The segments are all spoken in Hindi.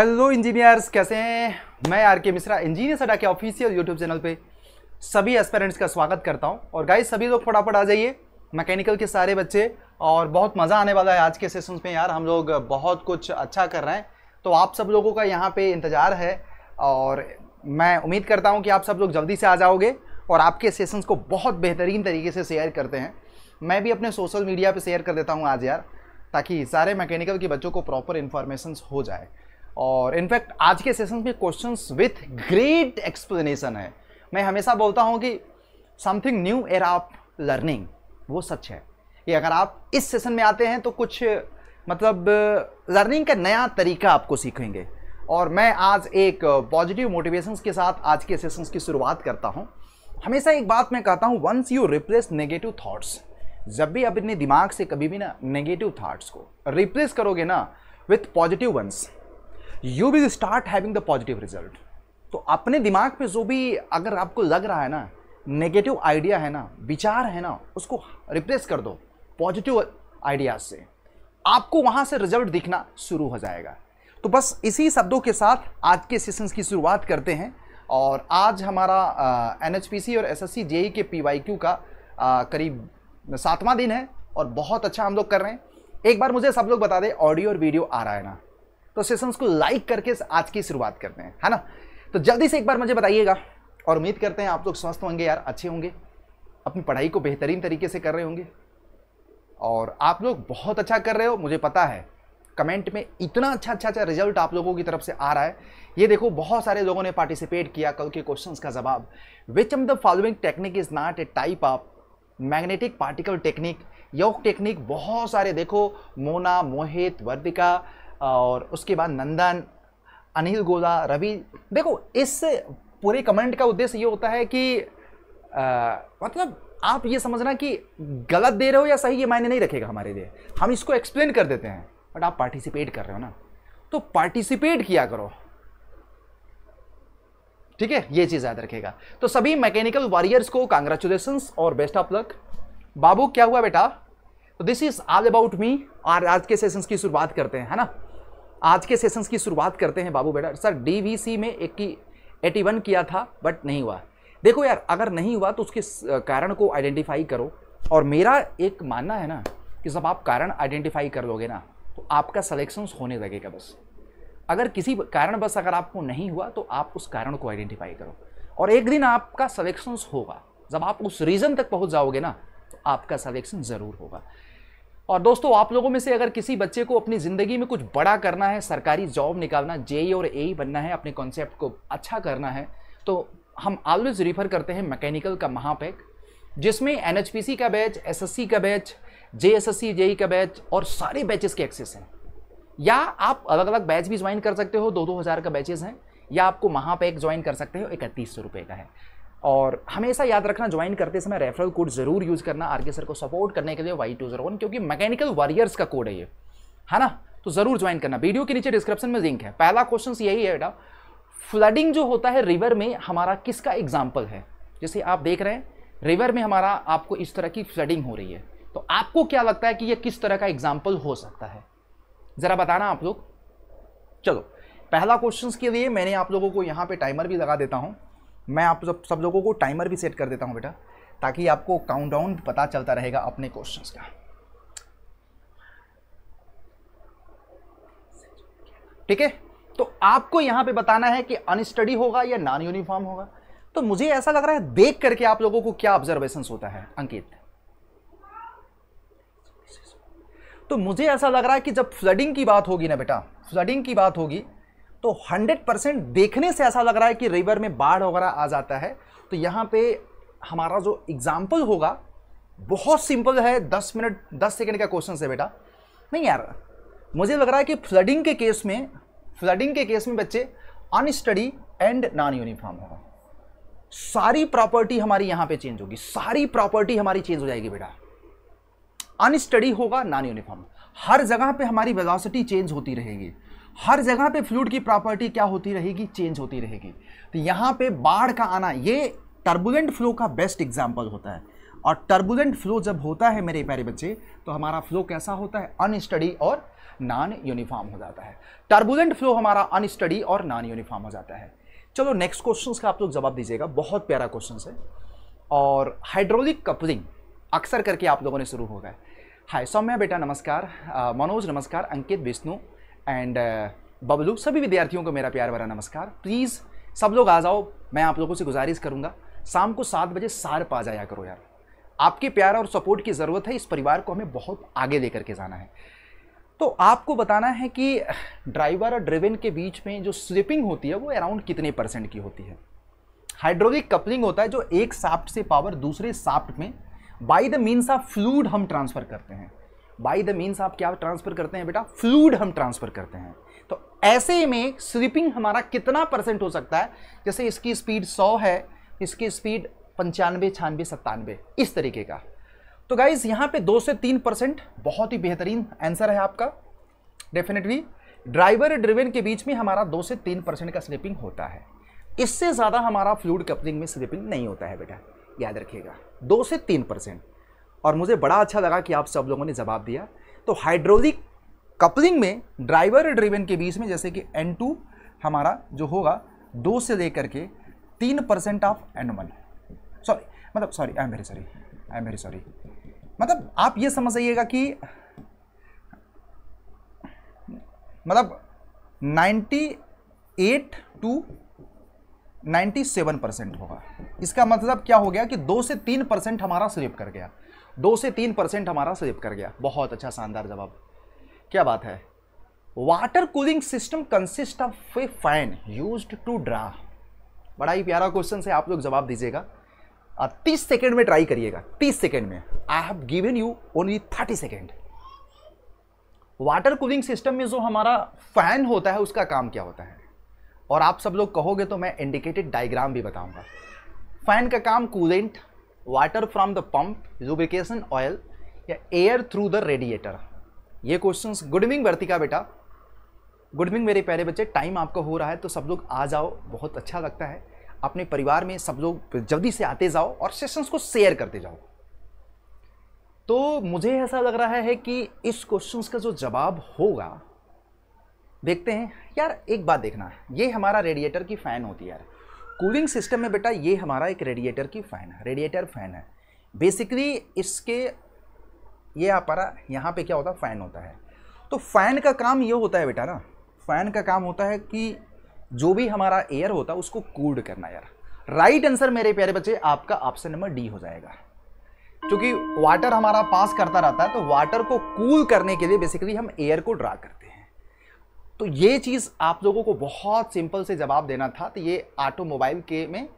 हेलो इंजीनियर्स कैसे हैं मैं आर के मिश्रा इंजीनियर सडा के ऑफिशियल यूट्यूब चैनल पे सभी एस्पेरेंट्स का स्वागत करता हूं और गाइस सभी लोग फटाफट आ जाइए मैकेनिकल के सारे बच्चे और बहुत मज़ा आने वाला है आज के सेशंस में यार हम लोग बहुत कुछ अच्छा कर रहे हैं तो आप सब लोगों का यहाँ पर इंतज़ार है और मैं उम्मीद करता हूँ कि आप सब लोग जल्दी से आ जाओगे और आपके सेशंस को बहुत बेहतरीन तरीके से शेयर करते हैं मैं भी अपने सोशल मीडिया पर शेयर कर देता हूँ आज यार ताकि सारे मैकेनिकल के बच्चों को प्रॉपर इन्फॉर्मेशन हो जाए और इनफैक्ट आज के सेशन में क्वेश्चंस विथ ग्रेट एक्सप्लेनेशन है मैं हमेशा बोलता हूँ कि something new air of learning वो सच है कि अगर आप इस सेशन में आते हैं तो कुछ मतलब लर्निंग का नया तरीका आपको सीखेंगे और मैं आज एक पॉजिटिव मोटिवेशंस के साथ आज के सेशंस की शुरुआत करता हूँ हमेशा एक बात मैं कहता हूँ once you replace negative thoughts जब भी आप अपने दिमाग से कभी भी ना नेगेटिव थाट्स को रिप्लेस करोगे ना with positive once you will start having the positive result तो अपने दिमाग पे जो भी अगर आपको लग रहा है ना नेगेटिव आइडिया है ना विचार है ना उसको रिप्लेस कर दो पॉजिटिव आइडियाज से आपको वहां से रिजल्ट दिखना शुरू हो जाएगा तो बस इसी शब्दों के साथ आज के सेशन की शुरुआत करते हैं और आज हमारा एन और S S e K P का आ, करीब सातवां दिन है और बहुत अच्छा हम लोग कर रहे हैं एक बार मुझे सब लोग बता दें ऑडियो और वीडियो आ रहा है ना तो सेशंस को लाइक करके आज की शुरुआत करते हैं है ना तो जल्दी से एक बार मुझे बताइएगा और उम्मीद करते हैं आप लोग स्वस्थ होंगे यार अच्छे होंगे अपनी पढ़ाई को बेहतरीन तरीके से कर रहे होंगे और आप लोग बहुत अच्छा कर रहे हो मुझे पता है कमेंट में इतना अच्छा अच्छा अच्छा रिजल्ट आप लोगों की तरफ से आ रहा है ये देखो बहुत सारे लोगों ने पार्टिसिपेट किया कल के क्वेश्चंस का जवाब which of the following technique is not a type of magnetic particle technique योग टेक्निक बहुत सारे देखो मोना मोहित वर्दिका और उसके बाद नंदन अनिल गोदा रवि देखो इस पूरे कमेंट का उद्देश्य ये होता है कि आ, मतलब आप ये समझना कि गलत दे रहे हो या सही ये मायने नहीं रखेगा हमारे लिए हम इसको एक्सप्लेन कर देते हैं बट आप पार्टिसिपेट कर रहे हो ना तो पार्टिसिपेट किया करो ठीक है ये चीज़ याद रखेगा तो सभी मैकेनिकल वॉरियर्स को कांग्रेचुलेशन और बेस्ट ऑफ लक बाबू क्या हुआ बेटा तो this is all about me और आज के सेशंस की शुरुआत करते हैं है ना आज के सेशंस की शुरुआत करते हैं बाबू बेटा सर डीवीसी में एक की एटी वन किया था बट नहीं हुआ देखो यार अगर नहीं हुआ तो उसके कारण को आइडेंटिफाई करो और मेरा एक मानना है ना कि जब आप कारण आइडेंटिफाई कर लोगे ना तो आपका सलेक्शन होने लगेगा बस अगर किसी कारण बस अगर आपको नहीं हुआ तो आप उस कारण को आइडेंटिफाई करो और एक दिन आपका सलेक्शन होगा जब आप उस रीज़न तक पहुंच जाओगे ना तो आपका सलेक्शन ज़रूर होगा और दोस्तों आप लोगों में से अगर किसी बच्चे को अपनी ज़िंदगी में कुछ बड़ा करना है सरकारी जॉब निकालना जे और ए बनना है अपने कॉन्सेप्ट को अच्छा करना है तो हम ऑलवेज रिफ़र करते हैं मैकेनिकल का महापैक जिसमें एन का बैच एस का बैच जे एस जेई का बैच और सारे बैचेस के एक्सेस हैं या आप अलग अलग बैच भी ज्वाइन कर सकते हो दो दो हज़ार का बैचेस हैं या आपको महापैक ज्वाइन कर सकते हो इकतीस सौ रुपये का है और हमेशा याद रखना ज्वाइन करते समय रेफरल कोड ज़रूर यूज़ करना आरके सर को सपोर्ट करने के लिए वाई टू जीरो वन क्योंकि मैकेनिकल वॉरियर्स का कोड है ये है ना तो ज़रूर ज्वाइन करना वीडियो के नीचे डिस्क्रिप्शन में लिंक है पहला क्वेश्चन यही है बेटा फ्लडिंग जो होता है रिवर में हमारा किसका एग्जाम्पल है जैसे आप देख रहे हैं रिवर में हमारा आपको इस तरह की फ्लडिंग हो रही है तो आपको क्या लगता है कि यह किस तरह का एग्जाम्पल हो सकता है ज़रा बताना आप लोग चलो पहला क्वेश्चन के लिए मैंने आप लोगों को यहाँ पे टाइमर भी लगा देता हूँ मैं आप सब सब लोगों को टाइमर भी सेट कर देता हूँ बेटा ताकि आपको काउंट डाउन पता चलता रहेगा अपने क्वेश्चंस का ठीक है तो आपको यहां पे बताना है कि अनस्टडी होगा या नॉन यूनिफॉर्म होगा तो मुझे ऐसा लग रहा है देख करके आप लोगों को क्या ऑब्जर्वेशन होता है अंकित तो मुझे ऐसा लग रहा है कि जब फ्लडिंग की बात होगी ना बेटा फ्लडिंग की बात होगी तो 100 परसेंट देखने से ऐसा लग रहा है कि रिवर में बाढ़ वगैरह आ जाता है तो यहाँ पे हमारा जो एग्ज़ाम्पल होगा बहुत सिंपल है दस मिनट दस सेकेंड का क्वेश्चन है बेटा नहीं यार मुझे लग रहा है कि फ्लडिंग के केस में फ्लडिंग के केस में बच्चे अनस्टडी एंड नॉन यूनिफॉर्म होगा सारी प्रॉपर्टी हमारी यहाँ पे चेंज होगी सारी प्रॉपर्टी हमारी चेंज हो जाएगी बेटा अनस्टडी होगा नॉन यूनिफॉर्म हर जगह पे हमारी वेलोसिटी चेंज होती रहेगी हर जगह पे फ्लूड की प्रॉपर्टी क्या होती रहेगी चेंज होती रहेगी तो यहाँ पे बाढ़ का आना ये टर्बुलेंट फ्लो का बेस्ट एग्जाम्पल होता है और टर्बुलेंट फ्लो जब होता है मेरे प्यारे बच्चे तो हमारा फ्लो कैसा होता है अनस्टडी और नॉन यूनिफॉर्म हो जाता है टर्बुलेंट फ्लो हमारा अनस्टडी और नॉन यूनिफॉर्म हो जाता है चलो नेक्स्ट क्वेश्चन का आप लोग जवाब दीजिएगा बहुत प्यारा क्वेश्चन है और हाइड्रोलिक कपलिंग अक्सर करके आप लोगों ने शुरू होगा है हाय सौम्या बेटा नमस्कार मनोज नमस्कार अंकित विष्णु एंड बबलू uh, सभी विद्यार्थियों को मेरा प्यार भरा नमस्कार प्लीज़ सब लोग आ जाओ मैं आप लोगों से गुजारिश करूँगा शाम को सात बजे सार पा जाया करो यार आपके प्यार और सपोर्ट की ज़रूरत है इस परिवार को हमें बहुत आगे लेकर के जाना है तो आपको बताना है कि ड्राइवर और ड्रिवेन के बीच में जो स्लिपिंग होती है वो अराउंड कितने परसेंट की होती है हाइड्रोलिक कपलिंग होता है जो एक साफ्ट से पावर दूसरे साफ्ट में by the means of fluid हम ट्रांसफ़र करते हैं बाई द मीन्स आप क्या ट्रांसफर करते हैं बेटा फ्लूड हम ट्रांसफर करते हैं तो ऐसे में स्लिपिंग हमारा कितना परसेंट हो सकता है जैसे इसकी स्पीड 100 है इसकी स्पीड पंचानवे छानवे सत्तानवे इस तरीके का तो गाइज यहाँ पे दो से तीन परसेंट बहुत ही बेहतरीन आंसर है आपका डेफिनेटली ड्राइवर ड्रिवेन के बीच में हमारा दो से तीन परसेंट का स्लिपिंग होता है इससे ज़्यादा हमारा फ्लूड कपलिंग में स्लिपिंग नहीं होता है बेटा याद रखिएगा दो से तीन परसेंट और मुझे बड़ा अच्छा लगा कि आप सब लोगों ने जवाब दिया तो हाइड्रोलिक कपलिंग में ड्राइवर और ड्रिवन के बीच में जैसे कि एन टू हमारा जो होगा दो से लेकर के तीन परसेंट ऑफ वन सॉरी मतलब sorry I am very sorry I am very sorry मतलब आप ये समझ आइएगा कि मतलब 98 टू 97 परसेंट होगा इसका मतलब क्या हो गया कि दो से तीन परसेंट हमारा स्लिप कर गया दो से तीन परसेंट हमारा सेव कर गया बहुत अच्छा शानदार जवाब क्या बात है water cooling system consist of a fan use to draw बड़ा ही प्यारा क्वेश्चन है आप लोग जवाब दीजिएगा तीस सेकेंड में ट्राई करिएगा तीस सेकेंड में I have given you only thirty second water cooling system में जो हमारा फैन होता है उसका काम क्या होता है और आप सब लोग कहोगे तो मैं इंडिकेटेड डायग्राम भी बताऊंगा फैन का काम coolant water from the pump lubrication oil या एयर थ्रू द रेडिएटर ये क्वेश्चन गुड इवनिंग वर्तिका बेटा गुड इवनिंग मेरे प्यारे बच्चे टाइम आपका हो रहा है तो सब लोग आ जाओ बहुत अच्छा लगता है अपने परिवार में सब लोग जल्दी से आते जाओ और सेशंस को शेयर करते जाओ तो मुझे ऐसा लग रहा है कि इस क्वेश्चंस का जो जवाब होगा देखते हैं यार एक बात देखना ये हमारा रेडिएटर की फ़ैन होती है यार कूलिंग सिस्टम में बेटा ये हमारा एक रेडिएटर की फ़ैन है रेडिएटर फ़ैन है बेसिकली इसके ये रहा यहाँ पर क्या होता है फ़ैन होता है तो फ़ैन का काम ये होता है बेटा ना फ़ैन का काम होता है कि जो भी हमारा एयर होता है उसको कूल्ड करना यार राइट right आंसर मेरे प्यारे बच्चे आपका ऑप्शन नंबर डी हो जाएगा क्योंकि वाटर हमारा पास करता रहता है तो वाटर को कूल करने के लिए बेसिकली हम एयर को ड्रा करते हैं तो ये चीज़ आप लोगों को बहुत सिंपल से जवाब देना था तो ये ऑटोमोबाइल के में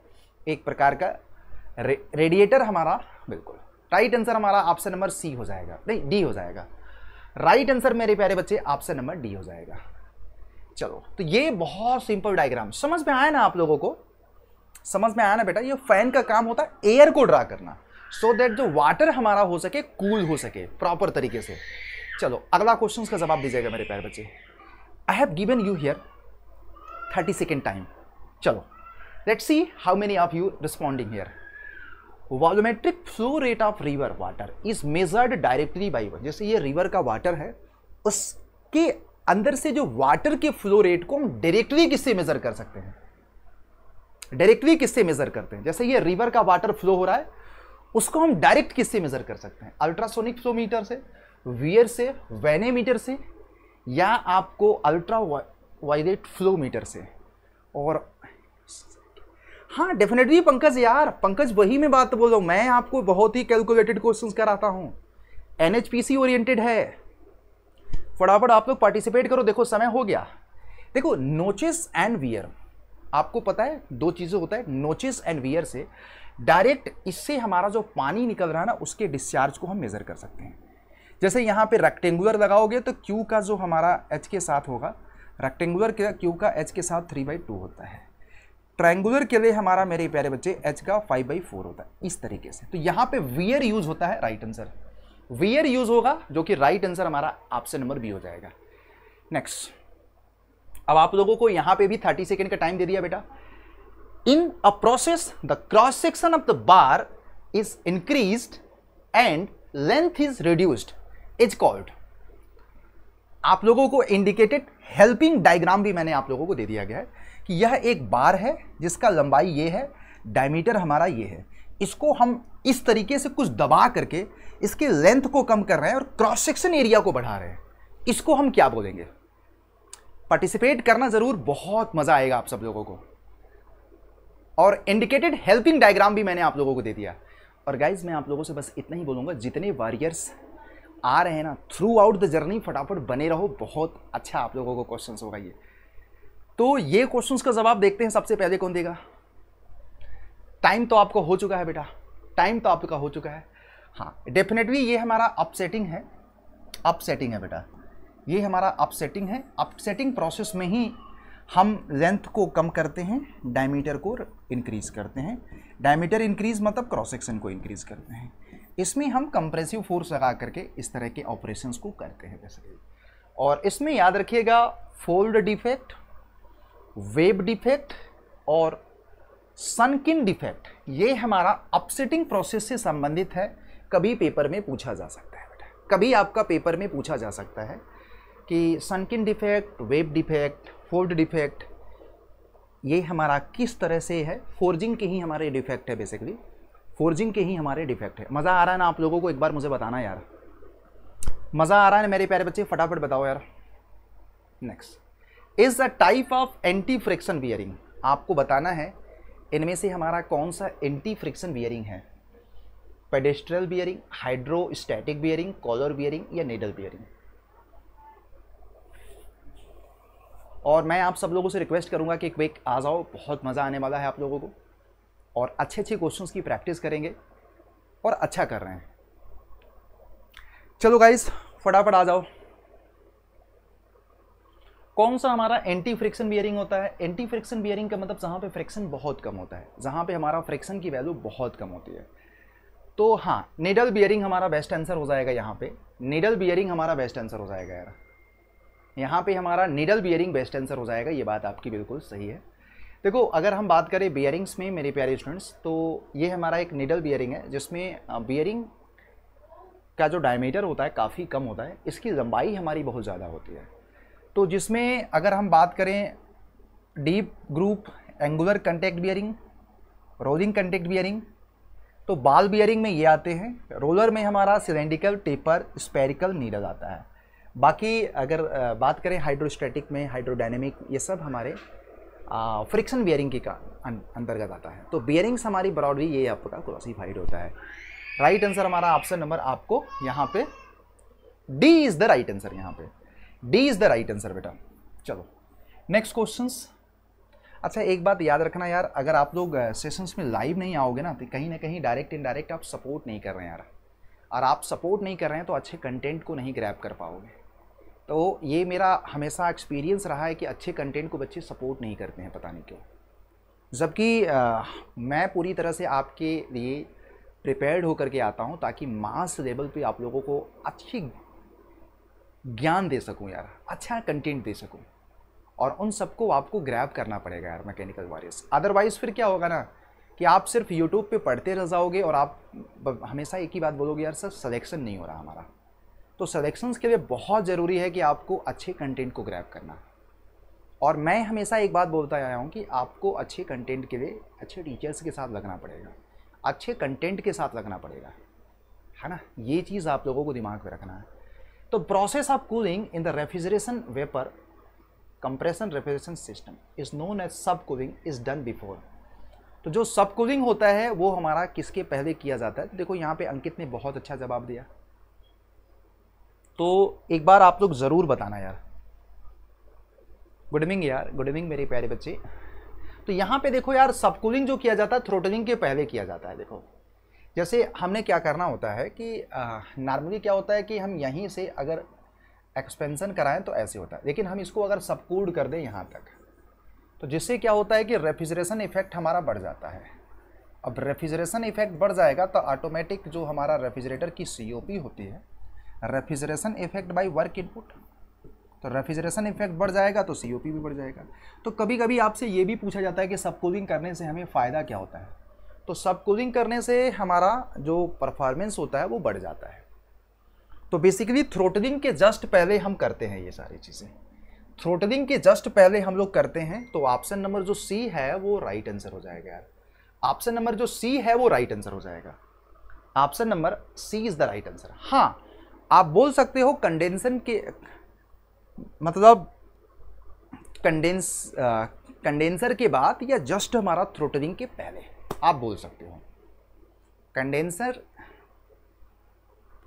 एक प्रकार का रे, रेडिएटर हमारा बिल्कुल राइट आंसर हमारा ऑप्शन नंबर सी हो जाएगा नहीं डी हो जाएगा राइट आंसर मेरे प्यारे बच्चे ऑप्शन नंबर डी हो जाएगा चलो तो ये बहुत सिंपल डायग्राम समझ में आया ना आप लोगों को समझ में आया ना बेटा ये फैन का काम होता है एयर को ड्रा करना सो so दैट जो वाटर हमारा हो सके कूल हो सके प्रॉपर तरीके से चलो अगला क्वेश्चन का जवाब दीजिएगा मेरे प्यारे बच्चे I have given you here thirty second time चलो let's see how many of you responding here volumetric flow rate of river water is measured directly by one जैसे ये रिवर का वाटर है उसके अंदर से जो वाटर के फ्लो रेट को हम डायरेक्टली किससे मेजर कर सकते हैं डायरेक्टली किससे मेजर करते हैं जैसे ये रिवर का वाटर फ्लो हो रहा है उसको हम डायरेक्ट किससे मेजर कर सकते हैं अल्ट्रासोनिक फ्लोमीटर से वियर से वेनेमीटर से या आपको अल्ट्रा वायलेट फ्लो मीटर से और हाँ डेफिनेटली पंकज यार पंकज वही में बात बोल रहा हूँ मैं आपको बहुत ही कैलकुलेटेड क्वेश्चन कराता हूँ N H P C oriented है फटाफट आप लोग पार्टिसिपेट करो देखो समय हो गया देखो नोचेस एंड वियर आपको पता है दो चीज़ें होता है नोचेस एंड वियर से डायरेक्ट इससे हमारा जो पानी निकल रहा है ना उसके डिस्चार्ज को हम मेज़र कर सकते हैं जैसे यहाँ पे रेक्टेंगुलर लगाओगे तो क्यू का जो हमारा एच के साथ होगा रेक्टेंगुलर के क्यू का एच के साथ थ्री बाई टू होता है ट्रैंगुलर के लिए हमारा मेरे प्यारे बच्चे एच का फाइव बाई फोर होता है इस तरीके से तो यहाँ पे वियर यूज होता है राइट आंसर वियर यूज होगा जो कि राइट आंसर हमारा ऑप्शन नंबर बी हो जाएगा नेक्स्ट अब आप लोगों को यहाँ पे भी थर्टी सेकेंड का टाइम दे दिया बेटा in a process the cross section of the bar is increase and length is reduced is called आप लोगों को इंडिकेटेड हेल्पिंग डायग्राम भी मैंने आप लोगों को दे दिया गया है कि यह एक बार है जिसका लंबाई ये है डायमीटर हमारा ये है इसको हम इस तरीके से कुछ दबा करके इसके लेंथ को कम कर रहे हैं और क्रॉस सेक्शन एरिया को बढ़ा रहे हैं इसको हम क्या बोलेंगे पार्टिसिपेट करना ज़रूर बहुत मज़ा आएगा आप सब लोगों को और इंडिकेटेड हेल्पिंग डायग्राम भी मैंने आप लोगों को दे दिया और गाइज मैं आप लोगों से बस इतना ही बोलूंगा जितने वॉरियर्स आ रहे हैं ना थ्रू आउट द जर्नी फटाफट बने रहो बहुत अच्छा आप लोगों को क्वेश्चन होगा ये तो ये क्वेश्चन का जवाब देखते हैं सबसे पहले कौन देगा टाइम तो आपका हो चुका है बेटा टाइम तो आपका हो चुका है हाँ डेफिनेटली ये हमारा अपसेटिंग है अपसेटिंग है बेटा ये हमारा अपसेटिंग है अपसेटिंग प्रोसेस में ही हम लेंथ को कम करते हैं डायमीटर को इंक्रीज़ करते हैं डायमीटर इंक्रीज़ मतलब क्रॉस सेक्शन को इंक्रीज़ करते हैं इसमें हम कंप्रेसिव फोर्स लगा करके इस तरह के ऑपरेशंस को करते हैं बेसिकली और इसमें याद रखिएगा फोल्ड डिफेक्ट वेब डिफेक्ट और सनकिन डिफेक्ट ये हमारा अपसेटिंग प्रोसेस से संबंधित है कभी पेपर में पूछा जा सकता है बेटा कभी आपका पेपर में पूछा जा सकता है कि sunken defect web defect fold defect ये हमारा किस तरह से है फोर्जिंग के ही हमारे डिफेक्ट है बेसिकली फोर्जिंग के ही हमारे डिफेक्ट है मज़ा आ रहा है ना आप लोगों को एक बार मुझे बताना यार मज़ा आ रहा है ना मेरे प्यारे बच्चे फटाफट बताओ यार next is the type of anti friction bearing आपको बताना है इनमें से हमारा कौन सा एंटी फ्रिक्शन बियरिंग है pedestal bearing hydrostatic bearing collar bearing या नेडल बियरिंग और मैं आप सब लोगों से रिक्वेस्ट करूंगा कि क्विक आ जाओ बहुत मज़ा आने वाला है आप लोगों को और अच्छे अच्छे क्वेश्चंस की प्रैक्टिस करेंगे और अच्छा कर रहे हैं चलो गाइस फटाफट आ जाओ कौन सा हमारा एंटी फ्रिक्शन बियरिंग होता है एंटी फ्रिक्शन बियरिंग का मतलब जहाँ पे फ्रिक्शन बहुत कम होता है जहां पे हमारा फ्रिक्शन की वैल्यू बहुत कम होती है तो हाँ नेडल बियरिंग हमारा बेस्ट आंसर हो जाएगा यहाँ पे नेडल बियरिंग हमारा बेस्ट आंसर हो जाएगा यार यहाँ पे हमारा नेडल बियरिंग बेस्ट आंसर हो जाएगा ये बात आपकी बिल्कुल सही है देखो अगर हम बात करें बियरिंग्स में मेरे प्यारे स्टूडेंट्स तो ये हमारा एक निडल बियरिंग है जिसमें बियरिंग का जो डायमीटर होता है काफ़ी कम होता है इसकी लंबाई हमारी बहुत ज़्यादा होती है तो जिसमें अगर हम बात करें deep groove angular contact bearing rolling contact bearing तो बाल बियरिंग में ये आते हैं रोलर में हमारा सिलेंडिकल टेपर स्पेरिकल नीडल आता है बाकी अगर बात करें हाइड्रोस्टैटिक में हाइड्रोडाइनमिक ये सब हमारे फ्रिक्शन बियरिंग के का अं, अंतर्गत आता है तो बियरिंग्स हमारी ब्रॉडली ये आपका क्लासीफाइड होता है राइट आंसर हमारा ऑप्शन नंबर आपको यहाँ पे D is the right answer यहाँ पे D is the right answer बेटा चलो नेक्स्ट क्वेश्चंस अच्छा एक बात याद रखना यार अगर आप लोग सेशंस में लाइव नहीं आओगे ना तो कहीं ना कहीं डायरेक्ट इनडायरेक्ट आप सपोर्ट नहीं कर रहे हैं यार और आप सपोर्ट नहीं कर रहे हैं तो अच्छे कंटेंट को नहीं ग्रैप कर पाओगे तो ये मेरा हमेशा एक्सपीरियंस रहा है कि अच्छे कंटेंट को बच्चे सपोर्ट नहीं करते हैं पता नहीं क्यों जबकि मैं पूरी तरह से आपके लिए प्रिपेयर्ड होकर के आता हूँ ताकि मास लेवल पे आप लोगों को अच्छी ज्ञान दे सकूँ यार अच्छा कंटेंट दे सकूँ और उन सबको आपको ग्रैब करना पड़ेगा यार मैकेनिकल वॉरियर्स अदरवाइज़ फिर क्या होगा ना कि आप सिर्फ यूट्यूब पे पढ़ते रह जाओगे और आप हमेशा एक ही बात बोलोगे यार सर सलेक्शन नहीं हो रहा हमारा तो सलेक्शंस के लिए बहुत ज़रूरी है कि आपको अच्छे कंटेंट को ग्रैप करना और मैं हमेशा एक बात बोलता आया हूँ कि आपको अच्छे कंटेंट के लिए अच्छे टीचर्स के साथ लगना पड़ेगा अच्छे कंटेंट के साथ लगना पड़ेगा है ना ये चीज़ आप लोगों को दिमाग में रखना है तो process of cooling in the refrigeration vapour compression refrigeration system is known as sub cooling is done before तो जो सब कूलिंग होता है वो हमारा किसके पहले किया जाता है देखो यहाँ पे अंकित ने बहुत अच्छा जवाब दिया तो एक बार आप लोग ज़रूर बताना यार गुड इवनिंग यार गुड इवनिंग मेरे प्यारे बच्चे तो यहाँ पे देखो यार सब कूलिंग जो किया जाता है थ्रोटलिंग के पहले किया जाता है देखो जैसे हमने क्या करना होता है कि नॉर्मली क्या होता है कि हम यहीं से अगर एक्सपेंसन कराएं तो ऐसे होता है लेकिन हम इसको अगर सबकूड कर दें यहाँ तक तो जिससे क्या होता है कि रेफ्रिजरेशन इफेक्ट हमारा बढ़ जाता है अब रेफ्रिजरेशन इफेक्ट बढ़ जाएगा तो ऑटोमेटिक जो हमारा रेफ्रिजरेटर की सी होती है refrigeration effect by work input तो रेफ्रिजरेशन इफेक्ट बढ़ जाएगा तो सी भी बढ़ जाएगा तो कभी कभी आपसे ये भी पूछा जाता है कि सब कूलिंग करने से हमें फ़ायदा क्या होता है तो सब कूलिंग करने से हमारा जो परफॉर्मेंस होता है वो बढ़ जाता है तो बेसिकली थ्रोटलिंग के जस्ट पहले हम करते हैं ये सारी चीज़ें थ्रोटलिंग के जस्ट पहले हम लोग करते हैं तो ऑप्शन नंबर जो सी है वो राइट right आंसर हो जाएगा यार ऑप्शन नंबर जो सी है वो राइट right आंसर हो जाएगा option number C is the right answer हाँ आप बोल सकते हो कंडेंसन के मतलब कंडेंस कंडेंसर के बाद या जस्ट हमारा थ्रोटरिंग के पहले आप बोल सकते हो कंडेंसर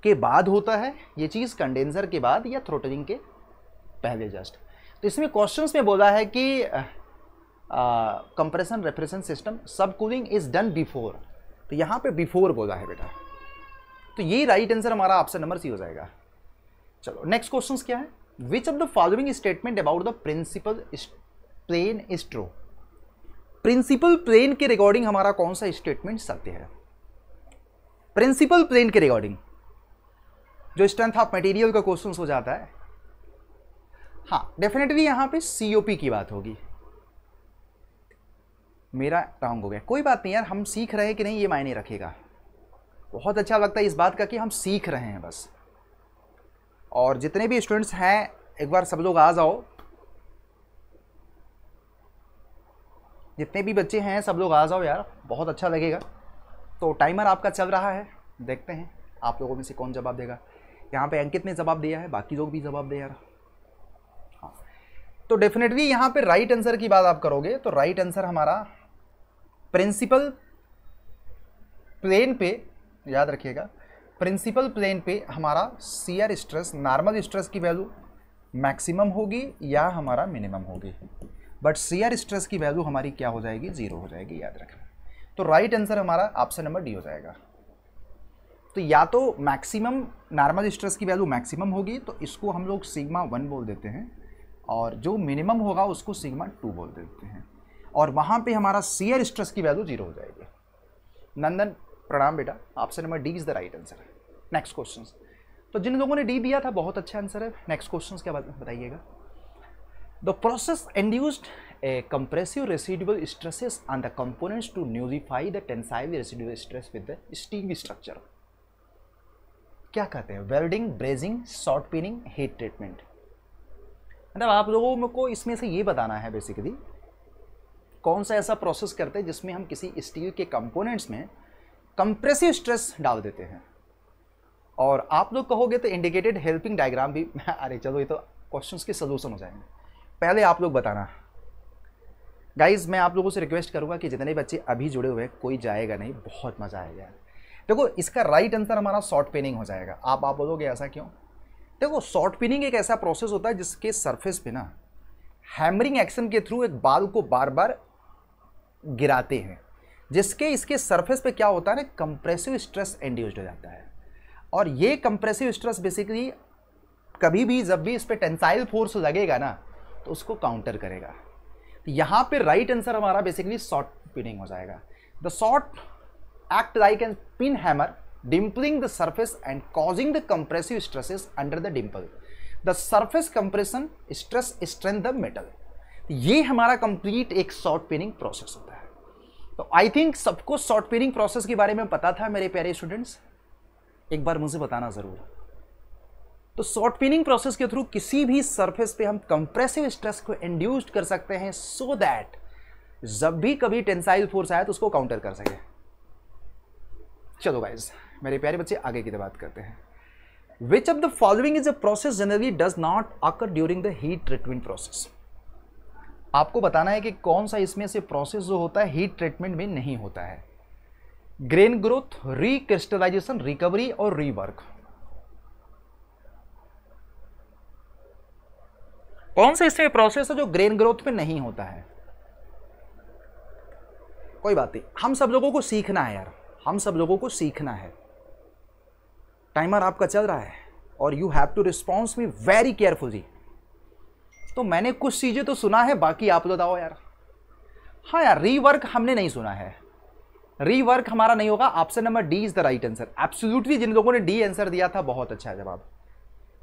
के बाद होता है ये चीज़ कंडेंसर के बाद या थ्रोटरिंग के पहले जस्ट तो इसमें क्वेश्चंस में बोला है कि कंप्रेशन रेफ्रेशन सिस्टम सब कूलिंग इज डन बिफोर तो यहाँ पे बिफोर बोला है बेटा तो ये राइट आंसर हमारा ऑप्शन नंबर सी हो जाएगा चलो नेक्स्ट क्वेश्चन क्या है which of the following statement about the principal plane is principal plane के रिकॉर्डिंग हमारा कौन सा स्टेटमेंट सत्य है प्रिंसिपल प्लेन के रिकॉर्डिंग जो स्ट्रेंथ ऑफ मटेरियल का क्वेश्चन हो जाता है हाँ डेफिनेटली यहां पे सीओपी की बात होगी मेरा रॉन्ग हो गया कोई बात नहीं यार हम सीख रहे कि नहीं ये मायने रखेगा बहुत अच्छा लगता है इस बात का कि हम सीख रहे हैं बस और जितने भी स्टूडेंट्स हैं एक बार सब लोग आ जाओ जितने भी बच्चे हैं सब लोग आ जाओ यार बहुत अच्छा लगेगा तो टाइमर आपका चल रहा है देखते हैं आप लोगों में से कौन जवाब देगा यहाँ पे अंकित ने जवाब दिया है बाकी लोग भी जवाब दे यार हाँ तो डेफिनेटली यहाँ पे राइट आंसर की बात आप करोगे तो राइट आंसर हमारा प्रिंसिपल प्लेन पे याद रखिएगा प्रिंसिपल प्लेन पे हमारा सीयर स्ट्रेस नॉर्मल स्ट्रेस की वैल्यू मैक्सिमम होगी या हमारा मिनिमम होगी बट सीयर स्ट्रेस की वैल्यू हमारी क्या हो जाएगी ज़ीरो हो जाएगी याद रखना तो राइट right आंसर हमारा ऑप्शन नंबर डी हो जाएगा तो या तो मैक्सिमम नॉर्मल स्ट्रेस की वैल्यू मैक्सिमम होगी तो इसको हम लोग सिग्मा वन बोल देते हैं और जो मिनिमम होगा उसको सिग्मा टू बोल देते हैं और वहाँ पे हमारा सीयर स्ट्रेस की वैल्यू जीरो हो जाएगी नंदन प्रणाम बेटा option number D is the right answer next question तो जिन लोगों ने डी दिया था बहुत अच्छा आंसर है नेक्स्ट क्वेश्चन क्या बताइएगा the process induced a compressive residual stresses on the components to nullify the tensile residual stress with the steel structure क्या कहते हैं welding brazing shot peening heat treatment मतलब आप लोगों को इसमें से ये बताना है बेसिकली कौन सा ऐसा प्रोसेस करते हैं जिसमें हम किसी स्टील के कंपोनेंट्स में कंप्रेसिव स्ट्रेस डाल देते हैं और आप लोग कहोगे तो इंडिकेटेड हेल्पिंग डायग्राम भी अरे चलो ये तो क्वेश्चंस के सोल्यूशन हो जाएंगे पहले आप लोग बताना गाइज मैं आप लोगों से रिक्वेस्ट करूंगा कि जितने बच्चे अभी जुड़े हुए हैं कोई जाएगा नहीं बहुत मज़ा आएगा देखो इसका राइट आंसर हमारा शॉर्ट पेनिंग हो जाएगा आप आप बोलोगे ऐसा क्यों देखो शॉर्ट पिनिंग एक ऐसा प्रोसेस होता है जिसके सरफेस पे ना हैमरिंग एक्शन के थ्रू एक बाल को बार बार गिराते हैं जिसके इसके सरफेस पे क्या होता है ना कंप्रेसिव स्ट्रेस इंड्यूस्ड हो जाता है और ये कंप्रेसिव स्ट्रेस बेसिकली कभी भी जब भी इस पर टेंसाइल फोर्स लगेगा ना तो उसको काउंटर करेगा तो यहाँ पे राइट आंसर हमारा बेसिकली शॉर्ट पिनिंग हो जाएगा the shot act like an pin hammer dimpling the surface and causing the compressive stresses under the dimple the surface compression stress strength the metal ये हमारा कंप्लीट एक शॉर्ट पिनिंग प्रोसेस होता है तो आई थिंक सबको शॉर्ट पेयरिंग प्रोसेस के बारे में पता था मेरे प्यारे स्टूडेंट्स एक बार मुझे बताना ज़रूर तो शॉर्ट पेनिंग प्रोसेस के थ्रू किसी भी सरफेस पे हम कंप्रेसिव स्ट्रेस को इंड्यूस्ड कर सकते हैं सो so दैट जब भी कभी टेंसाइल फोर्स आए तो उसको काउंटर कर सके चलो गाइज मेरे प्यारे बच्चे आगे की बात करते हैं which of the following is a process generally does not occur during the heat treatment process आपको बताना है कि कौन सा इसमें से प्रोसेस जो होता है हीट ट्रीटमेंट में नहीं होता है ग्रेन ग्रोथ रिक्रिस्टलाइजेशन रिकवरी और रीवर्क कौन सा इसमें प्रोसेस है जो ग्रेन ग्रोथ में नहीं होता है कोई बात नहीं हम सब लोगों को सीखना है यार हम सब लोगों को सीखना है टाइमर आपका चल रहा है और you have to response me very carefully तो मैंने कुछ चीज़ें तो सुना है बाकी आप बताओ यार हाँ यार रीवर्क हमने नहीं सुना है रीवर्क हमारा नहीं होगा option number D is the right answer absolutely जिन लोगों ने डी आंसर दिया था बहुत अच्छा जवाब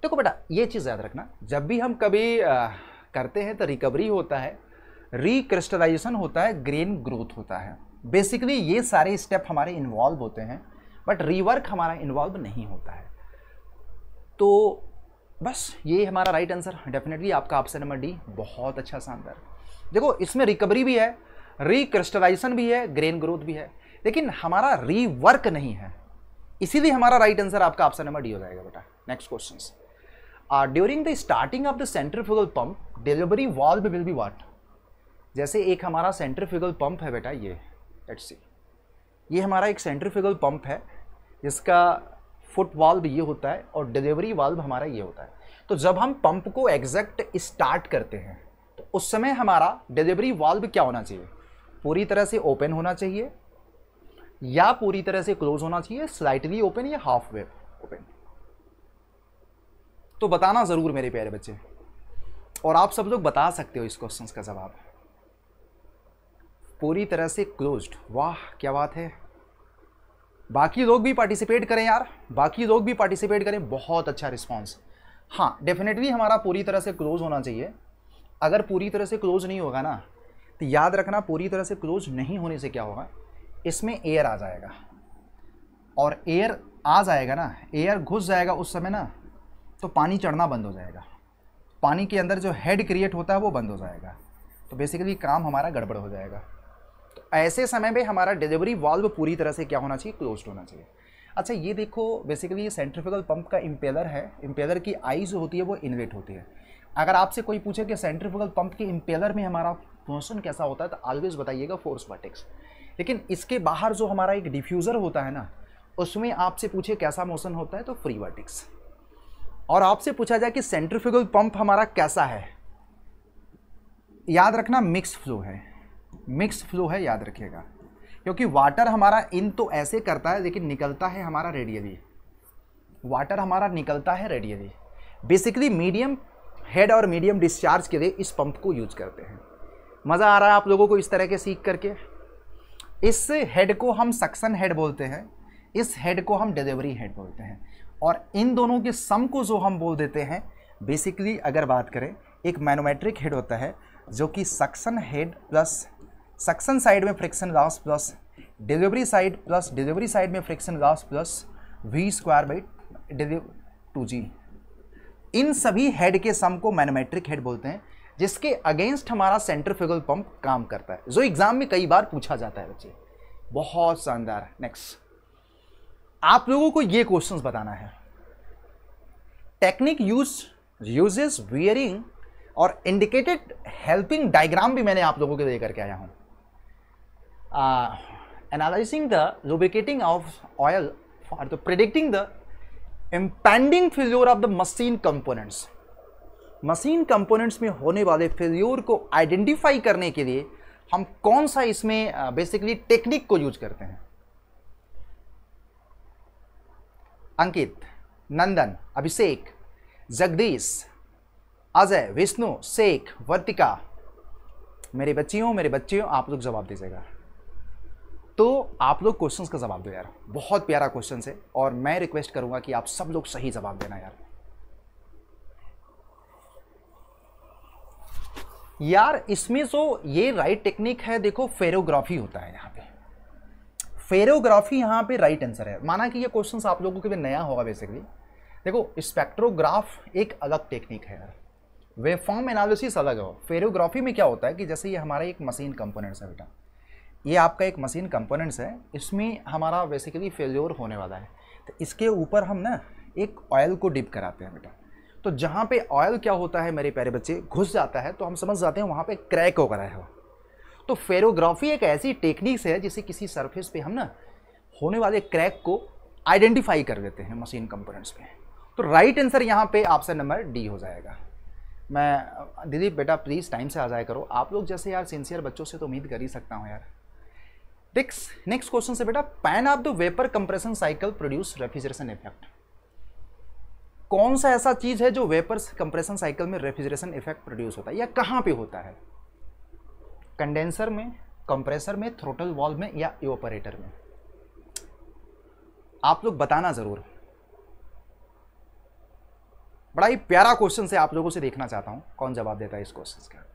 देखो बेटा ये चीज़ याद रखना जब भी हम कभी आ, करते हैं तो रिकवरी होता है रिक्रिस्टलाइजेशन होता है ग्रेन ग्रोथ होता है बेसिकली ये सारे स्टेप हमारे इन्वॉल्व होते हैं बट रीवर्क हमारा इन्वॉल्व नहीं होता है तो बस ये हमारा राइट आंसर डेफिनेटली आपका ऑप्शन नंबर डी बहुत अच्छा शानदार देखो इसमें रिकवरी भी है रिक्रिस्टलाइजेशन भी है ग्रेन ग्रोथ भी है लेकिन हमारा रीवर्क नहीं है इसीलिए हमारा राइट आंसर आपका ऑप्शन नंबर डी हो जाएगा बेटा next question during the starting of the centrifugal pump delivery valve will be what जैसे एक हमारा सेंट्रीफ्यूगल पंप है बेटा ये एट सी ये हमारा एक सेंट्रीफ्यूगल पंप है जिसका फुट वाल्व ये होता है और डिलीवरी वाल्व हमारा ये होता है तो जब हम पंप को एग्जैक्ट स्टार्ट करते हैं तो उस समय हमारा डिलीवरी वाल्व क्या होना चाहिए पूरी तरह से ओपन होना चाहिए या पूरी तरह से क्लोज होना चाहिए स्लाइटली ओपन या हाफ वे ओपन तो बताना ज़रूर मेरे प्यारे बच्चे और आप सब लोग बता सकते हो इस क्वेश्चन का जवाब पूरी तरह से क्लोज्ड वाह क्या बात है बाकी लोग भी पार्टिसिपेट करें यार बाकी लोग भी पार्टिसिपेट करें बहुत अच्छा रिस्पॉन्स हाँ डेफिनेटली हमारा पूरी तरह से क्लोज होना चाहिए अगर पूरी तरह से क्लोज नहीं होगा ना तो याद रखना पूरी तरह से क्लोज नहीं होने से क्या होगा इसमें एयर आ जाएगा और एयर आ जाएगा ना एयर घुस जाएगा उस समय ना तो पानी चढ़ना बंद हो जाएगा पानी के अंदर जो हेड क्रिएट होता है वो बंद हो जाएगा तो बेसिकली काम हमारा गड़बड़ हो जाएगा ऐसे समय में हमारा डिलीवरी वाल्व पूरी तरह से क्या होना चाहिए क्लोज होना चाहिए अच्छा ये देखो बेसिकली ये सेंट्रिफिकल पंप का इम्पेलर है इम्पेलर की आई जो होती है वो इन्वेट होती है अगर आपसे कोई पूछे कि सेंट्रिफिकल पंप के इम्पेलर में हमारा मोशन कैसा होता है तो ऑलवेज बताइएगा फोर्स वर्टिक्स लेकिन इसके बाहर जो हमारा एक डिफ्यूज़र होता है ना उसमें आपसे पूछे कैसा मोशन होता है तो फ्री वर्टिक्स और आपसे पूछा जाए कि सेंट्रिफिकल पंप हमारा कैसा है याद रखना मिक्स फ्लो है मिक्स फ्लो है याद रखिएगा क्योंकि वाटर हमारा इन तो ऐसे करता है लेकिन निकलता है हमारा रेडियली वाटर हमारा निकलता है रेडियली बेसिकली मीडियम हेड और मीडियम डिस्चार्ज के लिए इस पंप को यूज करते हैं मज़ा आ रहा है आप लोगों को इस तरह के सीख करके इस हेड को हम सक्सन हेड बोलते हैं इस हेड को हम डिलीवरी हेड बोलते हैं और इन दोनों के सम को जो हम बोल देते हैं बेसिकली अगर बात करें एक मैनोमेट्रिक हेड होता है जो कि suction head plus suction side में friction loss plus delivery side plus delivery side में friction loss plus V square by two G इन सभी हेड के सम को मैनोमेट्रिक हेड बोलते हैं जिसके अगेंस्ट हमारा सेंट्रीफ्यूगल पंप काम करता है जो एग्जाम में कई बार पूछा जाता है बच्चे बहुत शानदार नेक्स्ट आप लोगों को ये क्वेश्चंस बताना है टेक्निक यूज यूजेस वियरिंग और इंडिकेटेड हेल्पिंग डायग्राम भी मैंने आप लोगों के लेकर के आया हूं uh, analyzing the lubricating of oil for the predicting the impending failure of the machine components machine components में होने वाले फेल्योर को आइडेंटिफाई करने के लिए हम कौन सा इसमें बेसिकली uh, टेक्निक को यूज करते हैं अंकित नंदन अभिषेक जगदीश अजय विष्णु शेख वर्तिका मेरे बच्चियों मेरे बच्चियों आप लोग जवाब दीजिएगा तो आप लोग क्वेश्चंस का जवाब दो यार बहुत प्यारा क्वेश्चन है और मैं रिक्वेस्ट करूंगा कि आप सब लोग सही जवाब देना यार यार इसमें जो ये राइट टेक्निक है देखो फेरोग्राफी होता है यहाँ पे फेरोग्राफी यहां पे राइट आंसर है माना कि ये क्वेश्चन आप लोगों के लिए नया होगा बेसिकली देखो स्पेक्ट्रोग्राफ एक अलग टेक्निक है यार वेफॉर्म एनालिसिस अलग है फेरोग्राफी में क्या होता है कि जैसे ये हमारा एक मशीन कंपोनेंट है बेटा ये आपका एक मशीन कंपोनेंट्स है इसमें हमारा बेसिकली फेल्योर होने वाला है तो इसके ऊपर हम ना एक ऑयल को डिप कराते हैं बेटा तो जहाँ पे ऑयल क्या होता है मेरे प्यारे बच्चे घुस जाता है तो हम समझ जाते हैं वहाँ पे क्रैक हो गया है तो फेरोग्राफी एक ऐसी टेक्निक्स है जिसे किसी सरफेस पे हम ना होने वाले क्रैक को आइडेंटिफाई कर देते हैं मशीन कंपोनेंट्स पे तो राइट आंसर यहाँ पे आपसे नंबर डी हो जाएगा मैं दीदी बेटा प्लीज़ टाइम से आ जाए करो आप लोग जैसे यार सिंसियर बच्चों से तो उम्मीद कर ही सकता हूँ यार नेक्स्ट क्वेश्चन से बेटा pan of the vapour compression cycle produce refrigeration effect कौन सा ऐसा चीज है जो वेपर कंप्रेशन साइकिल में रेफ्रिजरेशन इफेक्ट प्रोड्यूस होता है या कहां पे होता है कंडेंसर में कंप्रेसर में थ्रोटल वॉल्व में या ऑपरेटर में आप लोग बताना जरूर बड़ा ही प्यारा क्वेश्चन से आप लोगों से देखना चाहता हूं कौन जवाब देता है इस क्वेश्चन का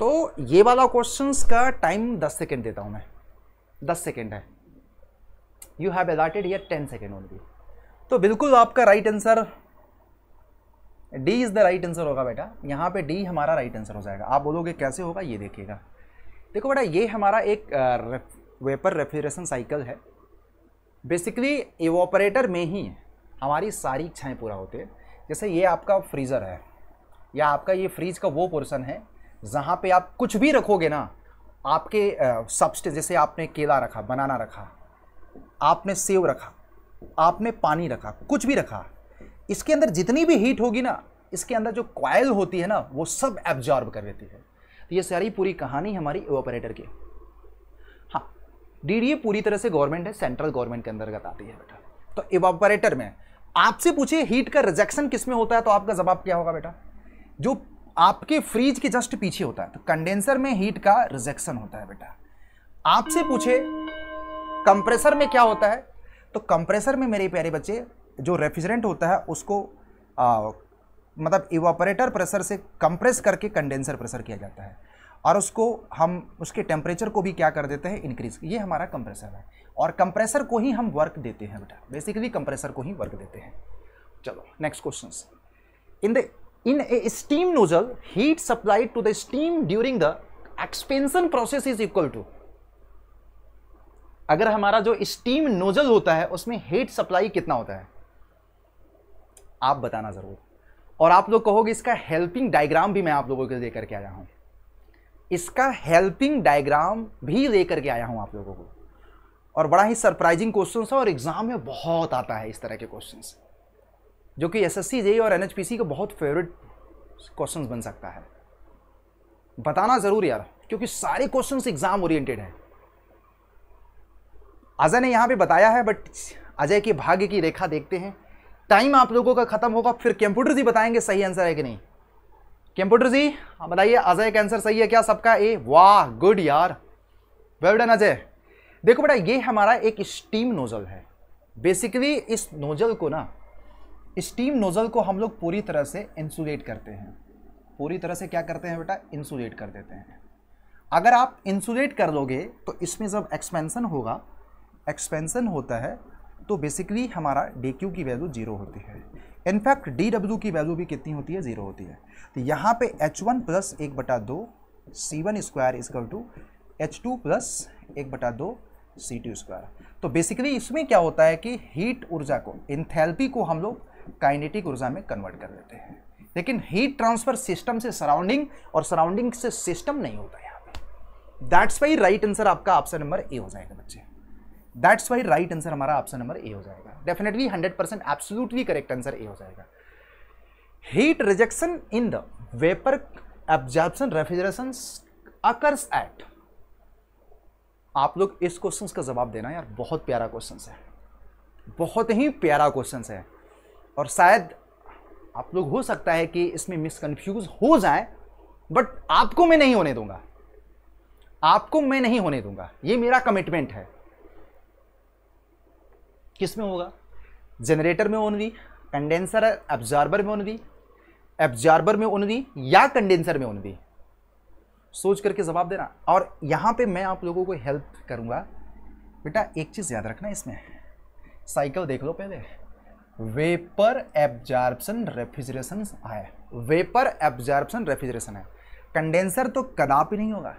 तो ये वाला क्वेश्चन का टाइम दस सेकेंड देता हूँ मैं दस सेकेंड है you have allotted your ten second only तो बिल्कुल आपका right answer D is the right answer होगा बेटा यहाँ पे डी हमारा राइट आंसर हो जाएगा आप बोलोगे कैसे होगा ये देखिएगा देखो बेटा ये हमारा एक वेपर रेफ्रिजरेशन साइकिल है बेसिकली एवोपरेटर में ही हमारी सारी इच्छाएँ पूरा होती हैं जैसे ये आपका फ्रीज़र है या आपका ये फ्रीज का वो पोर्सन है जहाँ पे आप कुछ भी रखोगे ना आपके सब्सटेंस जैसे आपने केला रखा बनाना रखा आपने सेव रखा आपने पानी रखा कुछ भी रखा इसके अंदर जितनी भी हीट होगी ना इसके अंदर जो क्वाइल होती है ना वो सब एब्जॉर्ब कर लेती है तो ये सारी पूरी कहानी हमारी एवोपरेटर की हाँ डी पूरी तरह से गवर्नमेंट है सेंट्रल गवर्नमेंट के अंदर आती है बेटा तो एवोपरेटर में आपसे पूछे हीट का रिजेक्शन किस में होता है तो आपका जवाब क्या होगा बेटा जो आपके फ्रीज के जस्ट पीछे होता है तो कंडेंसर में हीट का रिजेक्शन होता है बेटा आपसे पूछे कंप्रेसर में क्या होता है तो कंप्रेसर में मेरे प्यारे बच्चे जो रेफ्रिजरेंट होता है उसको आ, मतलब इवापरेटर प्रेशर से कंप्रेस करके कंडेंसर प्रेशर किया जाता है और उसको हम उसके टेम्परेचर को भी क्या कर देते हैं इंक्रीज ये हमारा कंप्रेसर है और कंप्रेसर को ही हम वर्क देते हैं बेटा बेसिकली कंप्रेसर को ही वर्क देते हैं चलो next question in the in a steam nozzle heat supplied to the steam during the expansion process is equal to अगर हमारा जो स्टीम नोजल होता है उसमें हीट सप्लाई कितना होता है आप बताना जरूर और आप लोग कहोगे इसका हेल्पिंग डायग्राम भी मैं आप लोगों को लेकर के आया हूं इसका हेल्पिंग डायग्राम भी लेकर के आया हूं आप लोगों को और बड़ा ही सरप्राइजिंग क्वेश्चन है और एग्जाम में बहुत आता है इस तरह के क्वेश्चन जो कि एस एस e और एन का बहुत फेवरेट क्वेश्चन बन सकता है बताना ज़रूर यार क्योंकि सारे क्वेश्चन एग्ज़ाम ओरिएंटेड हैं अजय ने यहां पे बताया है बट अजय के भाग्य की रेखा देखते हैं टाइम आप लोगों का ख़त्म होगा फिर कंप्यूटर जी बताएंगे सही आंसर है कि नहीं कंप्यूटर जी हाँ, बताइए अजय का आंसर सही है क्या सबका ए वाह गुड यार वेल डन अजय देखो बेटा ये हमारा एक स्टीम नोजल है बेसिकली इस नोजल को ना स्टीम नोज़ल को हम लोग पूरी तरह से इंसुलेट करते हैं पूरी तरह से क्या करते हैं बेटा इंसुलेट कर देते हैं अगर आप इंसुलेट कर लोगे तो इसमें जब एक्सपेंसन होगा एक्सपेंसन होता है तो बेसिकली हमारा डी क्यू की वैल्यू जीरो होती है इनफैक्ट डी डब्ल्यू की वैल्यू भी कितनी होती है जीरो होती है तो यहाँ पे एच वन प्लस एक बटा दो C one square is equal to H two plus एक बटा दो सी टू स्क्वायर तो बेसिकली इसमें क्या होता है कि हीट ऊर्जा को इनथेल्पी को हम लोग काइनेटिक ऊर्जा में कन्वर्ट कर देते हैं लेकिन हीट ट्रांसफर सिस्टम से सराउंडिंग और सराउंडिंग से सिस्टम नहीं होता यहाँ पे दैट्स वाई राइट आंसर आपका ऑप्शन नंबर ए हो जाएगा बच्चे दैट्स वाई राइट आंसर हमारा ऑप्शन नंबर ए हो जाएगा definitely hundred percent absolutely correct answer A हो जाएगा heat rejection in the vapour absorption refrigeration occurs at आप लोग इस क्वेश्चन का जवाब देना यार बहुत प्यारा क्वेश्चन है बहुत ही प्यारा क्वेश्चन है और शायद आप लोग हो सकता है कि इसमें मिसकन्फ्यूज हो जाए बट आपको मैं नहीं होने दूंगा आपको मैं नहीं होने दूंगा ये मेरा कमिटमेंट है किस में होगा जनरेटर में ओनली कंडेंसर एब्जॉर्बर में ओनली एब्जॉर्बर में ओनली या कंडेंसर में ओनली सोच करके जवाब देना और यहाँ पे मैं आप लोगों को हेल्प करूँगा बेटा एक चीज़ याद रखना इसमें साइकिल देख लो पहले वेपर एब्जॉर्बन रेफ्रिजरेशन है वेपर एब्जॉर्बन रेफ्रिजरेशन है कंडेंसर तो कदापि नहीं होगा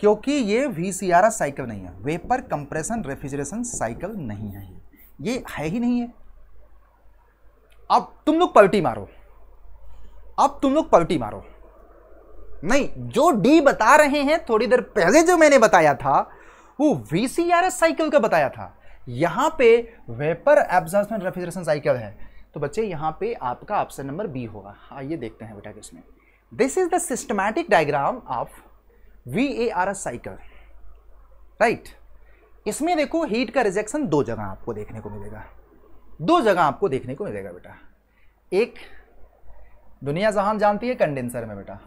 क्योंकि ये वी सी आर साइकिल नहीं है वेपर कंप्रेशन रेफ्रिजरेशन साइकिल नहीं है ये है ही नहीं है अब तुम लोग पलटी मारो अब तुम लोग पलटी मारो नहीं जो डी बता रहे हैं थोड़ी देर पहले जो मैंने बताया था वो वी सी आर साइकिल का बताया था यहाँ पे वेपर एब्जॉर्प्शन रेफ्रिजरेशन साइकिल है तो बच्चे यहाँ पे आपका ऑप्शन नंबर बी होगा आइए हाँ, देखते हैं बेटा किसमें this is the systematic diagram of V A R S cycle right इसमें देखो हीट का रिजेक्शन दो जगह आपको देखने को मिलेगा दो जगह आपको देखने को मिलेगा बेटा एक दुनिया जहान जानती है कंडेंसर में बेटा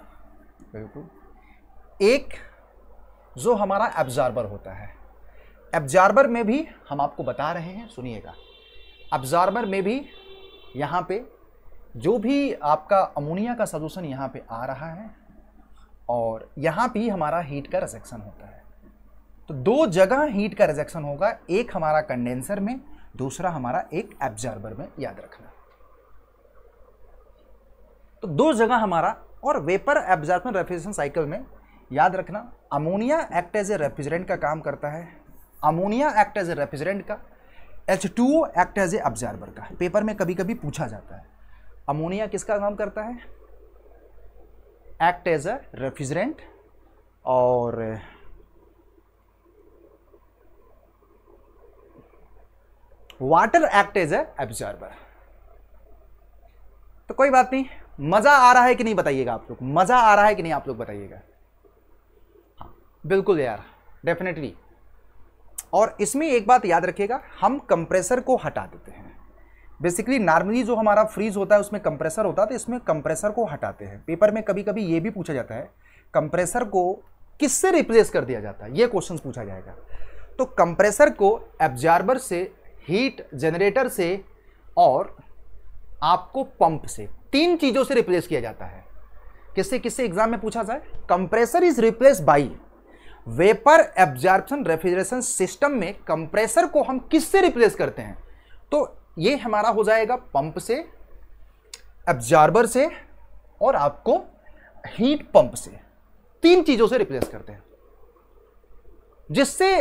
बिल्कुल एक जो हमारा एब्जॉर्बर होता है एब्जार्बर में भी हम आपको बता रहे हैं सुनिएगा एब्जार्बर में भी यहाँ पे जो भी आपका अमोनिया का सदूषण यहाँ पे आ रहा है और यहाँ भी हमारा हीट का रिजेक्शन होता है तो दो जगह हीट का रिजेक्शन होगा एक हमारा कंडेंसर में दूसरा हमारा एक एब्जार्बर में याद रखना तो दो जगह हमारा और वेपर एब्जार्बर रेफ्रिजरेशन साइकिल में याद रखना ammonia act as a refrigerant का काम करता है ammonia act as a refrigerant का H two act as a absorber का पेपर में कभी कभी पूछा जाता है अमोनिया किसका काम करता है एक्ट एज अ रेफ्रिजरेंट और वाटर एक्ट एज ए तो कोई बात नहीं मजा आ रहा है कि नहीं बताइएगा आप लोग मजा आ रहा है कि नहीं आप लोग बताइएगा हाँ बिल्कुल यार डेफिनेटली और इसमें एक बात याद रखिएगा हम कंप्रेसर को हटा देते हैं बेसिकली नॉर्मली जो हमारा फ्रीज होता है उसमें कंप्रेसर होता है तो इसमें कंप्रेसर को हटाते हैं पेपर में कभी कभी ये भी पूछा जाता है कंप्रेसर को किससे रिप्लेस कर दिया जाता है ये क्वेश्चन पूछा जाएगा तो कंप्रेसर को एब्जॉर्बर से हीट जनरेटर से और आपको पंप से तीन चीज़ों से रिप्लेस किया जाता है किससे किससे एग्जाम में पूछा जाए compressor is replace by vapour absorption refrigeration system में कंप्रेसर को हम किससे रिप्लेस करते हैं तो ये हमारा हो जाएगा पंप से एब्जॉर्बर से और आपको हीट पंप से तीन चीज़ों से रिप्लेस करते हैं जिससे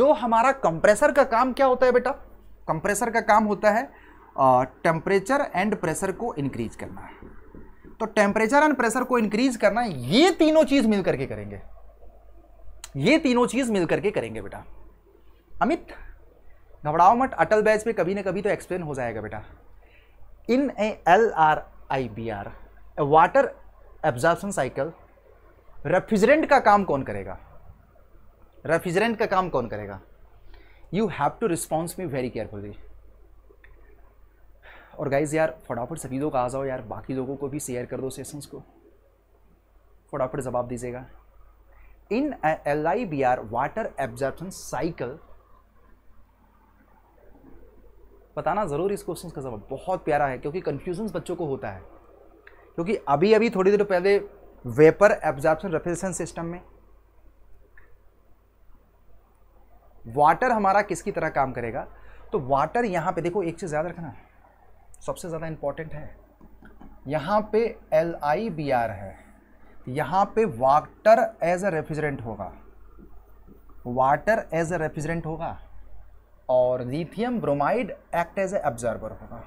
जो हमारा कंप्रेसर का काम क्या होता है बेटा कंप्रेसर का काम होता है टेम्परेचर एंड प्रेशर को इंक्रीज करना तो टेम्परेचर एंड प्रेशर को इंक्रीज करना ये तीनों चीज़ मिल करके करेंगे ये तीनों चीज़ मिल करके करेंगे बेटा अमित घबराओ मत अटल बैच में कभी ना कभी तो एक्सप्लेन हो जाएगा बेटा in A L R I B R water absorption cycle refrigerant का काम कौन करेगा रेफ्रिजरेंट का काम कौन करेगा you have to response me very carefully और गाइज यार फटाफट सभी लोग आ जाओ यार बाकी लोगों को भी शेयर कर दो सेशंस को फटाफट जवाब दीजिएगा in a LIBR water absorption cycle बताना ज़रूर इस क्वेश्चन का जवाब बहुत प्यारा है क्योंकि कंफ्यूजन बच्चों को होता है क्योंकि अभी अभी थोड़ी देर पहले वेपर एब्जॉर्प्शन रेफ्रिजरेशन सिस्टम में वाटर हमारा किसकी तरह काम करेगा तो वाटर यहां पे देखो एक चीज़ याद रखना सबसे ज़्यादा इंपॉर्टेंट है यहां पे एल आई बी आर है यहाँ पे वाटर एज ए रेफ्रिजरेंट होगा वाटर एज ए रेफ्रिजरेंट होगा और lithium bromide act as a absorber होगा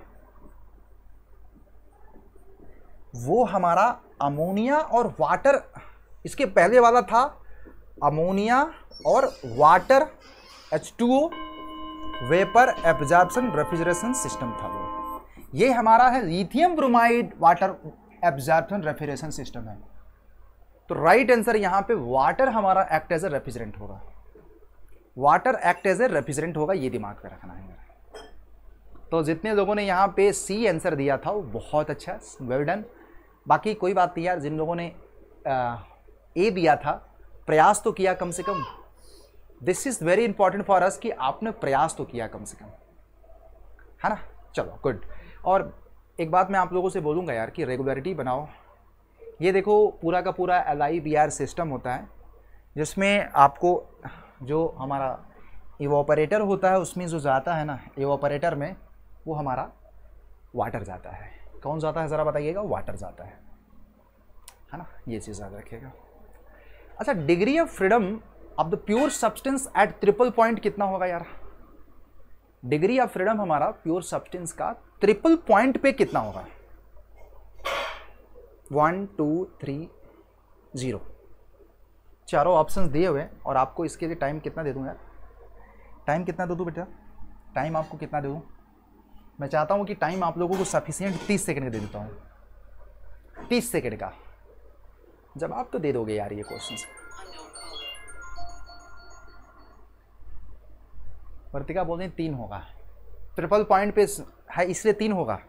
वो हमारा अमोनिया और वाटर इसके पहले वाला था अमोनिया और water H2O vapour absorption refrigeration system था वो ये हमारा है lithium bromide water absorption refrigeration system है तो राइट आंसर यहां पे वाटर हमारा एक्ट एज ए रेफ्रिजरेंट होगा water act as a refrigerant होगा ये दिमाग में रखना है तो जितने लोगों ने यहां पे सी आंसर दिया था वो बहुत अच्छा वेल डन बाकी कोई बात नहीं यार जिन लोगों ने ए दिया था प्रयास तो किया कम से कम this is very important for us कि आपने प्रयास तो किया कम से कम है ना चलो गुड और एक बात मैं आप लोगों से बोलूंगा यार कि रेगुलरिटी बनाओ ये देखो पूरा का पूरा L I B R system होता है जिसमें आपको जो हमारा इवोपरेटर होता है उसमें जो जाता है ना इवोपरेटर में वो हमारा वाटर जाता है कौन जाता है ज़रा बताइएगा वाटर जाता है है ना ये चीज़ याद रखिएगा अच्छा degree of freedom of the pure substance at triple point कितना होगा यार डिग्री ऑफ फ्रीडम हमारा प्योर सब्सटेंस का ट्रिपल पॉइंट पे कितना होगा वन टू थ्री ज़ीरो चारों ऑप्शंस दिए हुए हैं और आपको इसके लिए टाइम कितना दे दूँ यार टाइम कितना दे दूँ बेटा टाइम आपको कितना दे दूँ मैं चाहता हूँ कि टाइम आप लोगों को सफिशियंट तीस सेकेंड दे देता हूँ तीस सेकेंड का जब आप तो दे दोगे यार ये क्वेश्चन वर्तिका बोल रही तीन होगा ट्रिपल पॉइंट पे है इसलिए तीन होगा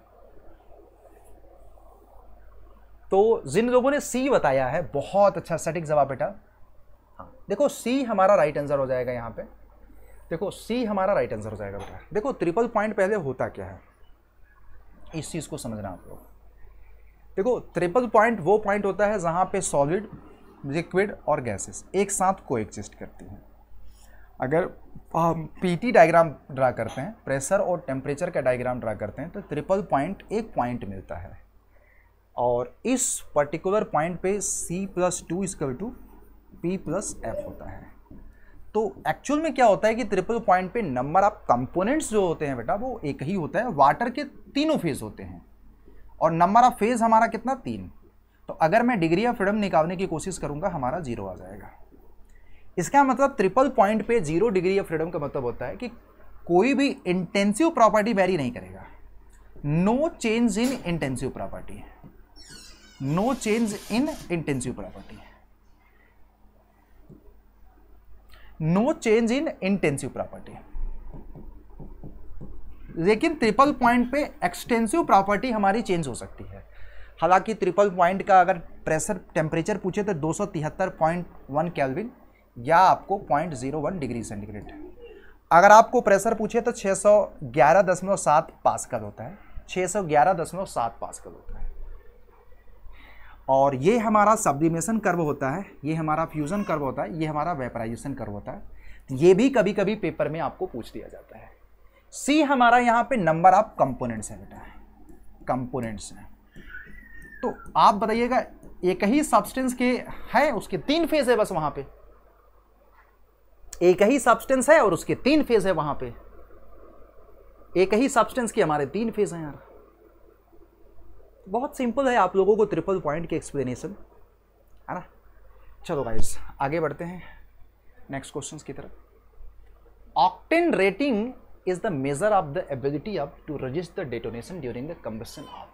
तो जिन लोगों ने सी बताया है बहुत अच्छा सटीक जवाब बेटा हाँ देखो सी हमारा राइट आंसर हो जाएगा यहाँ पे देखो सी हमारा राइट आंसर हो जाएगा बेटा देखो ट्रिपल पॉइंट पहले होता क्या है इस चीज़ को समझना आप लोग देखो ट्रिपल पॉइंट वो पॉइंट होता है जहाँ पे सॉलिड लिक्विड और गैसेस एक साथ को एग्जिस्ट करती हैं अगर हम पीटी डायग्राम ड्रा करते हैं प्रेशर और टेम्परेचर का डायग्राम ड्रा करते हैं तो ट्रिपल पॉइंट एक पॉइंट मिलता है और इस पर्टिकुलर पॉइंट पे c plus two is equal to P plus F होता है तो एक्चुअल में क्या होता है कि ट्रिपल पॉइंट पे नंबर ऑफ कंपोनेंट्स जो होते हैं बेटा वो एक ही होता है वाटर के तीनों फेज होते हैं और नंबर ऑफ फेज हमारा कितना तीन तो अगर मैं डिग्री ऑफ फ्रीडम निकालने की कोशिश करूंगा हमारा जीरो आ जाएगा इसका मतलब ट्रिपल पॉइंट पे जीरो डिग्री ऑफ फ्रीडम का मतलब होता है कि कोई भी इंटेंसिव प्रॉपर्टी वैरी नहीं करेगा no change in intensive property no change in intensive property no change in intensive property लेकिन ट्रिपल पॉइंट पे एक्सटेंसिव प्रॉपर्टी हमारी चेंज हो सकती है हालांकि ट्रिपल पॉइंट का अगर प्रेशर टेम्परेचर पूछे तो दो वन कैलविन या आपको 0.01 डिग्री सेंटीग्रेड अगर आपको प्रेशर पूछे तो 611.7 पास्कल होता है 611.7 पास्कल होता है और ये हमारा सब्लिमेशन कर्व होता है ये हमारा फ्यूज़न कर्व होता है ये हमारा वेपराइजेशन कर्व होता है तो ये भी कभी कभी पेपर में आपको पूछ दिया जाता है सी हमारा यहाँ पे नंबर ऑफ कंपोनेंट्स है बेटा कंपोनेंट्स हैं तो आप बताइएगा एक ही सब्सटेंस के है उसके तीन फेज है बस वहाँ पे एक ही सब्सटेंस है और उसके तीन फेज है वहाँ पे एक ही सब्सटेंस के हमारे तीन फेज हैं यार बहुत सिंपल है आप लोगों को ट्रिपल पॉइंट की एक्सप्लेनेशन है ना चलो गाइस आगे बढ़ते हैं नेक्स्ट क्वेश्चन की तरफ octane rating is the measure of the ability of to resist the detonation during the combustion of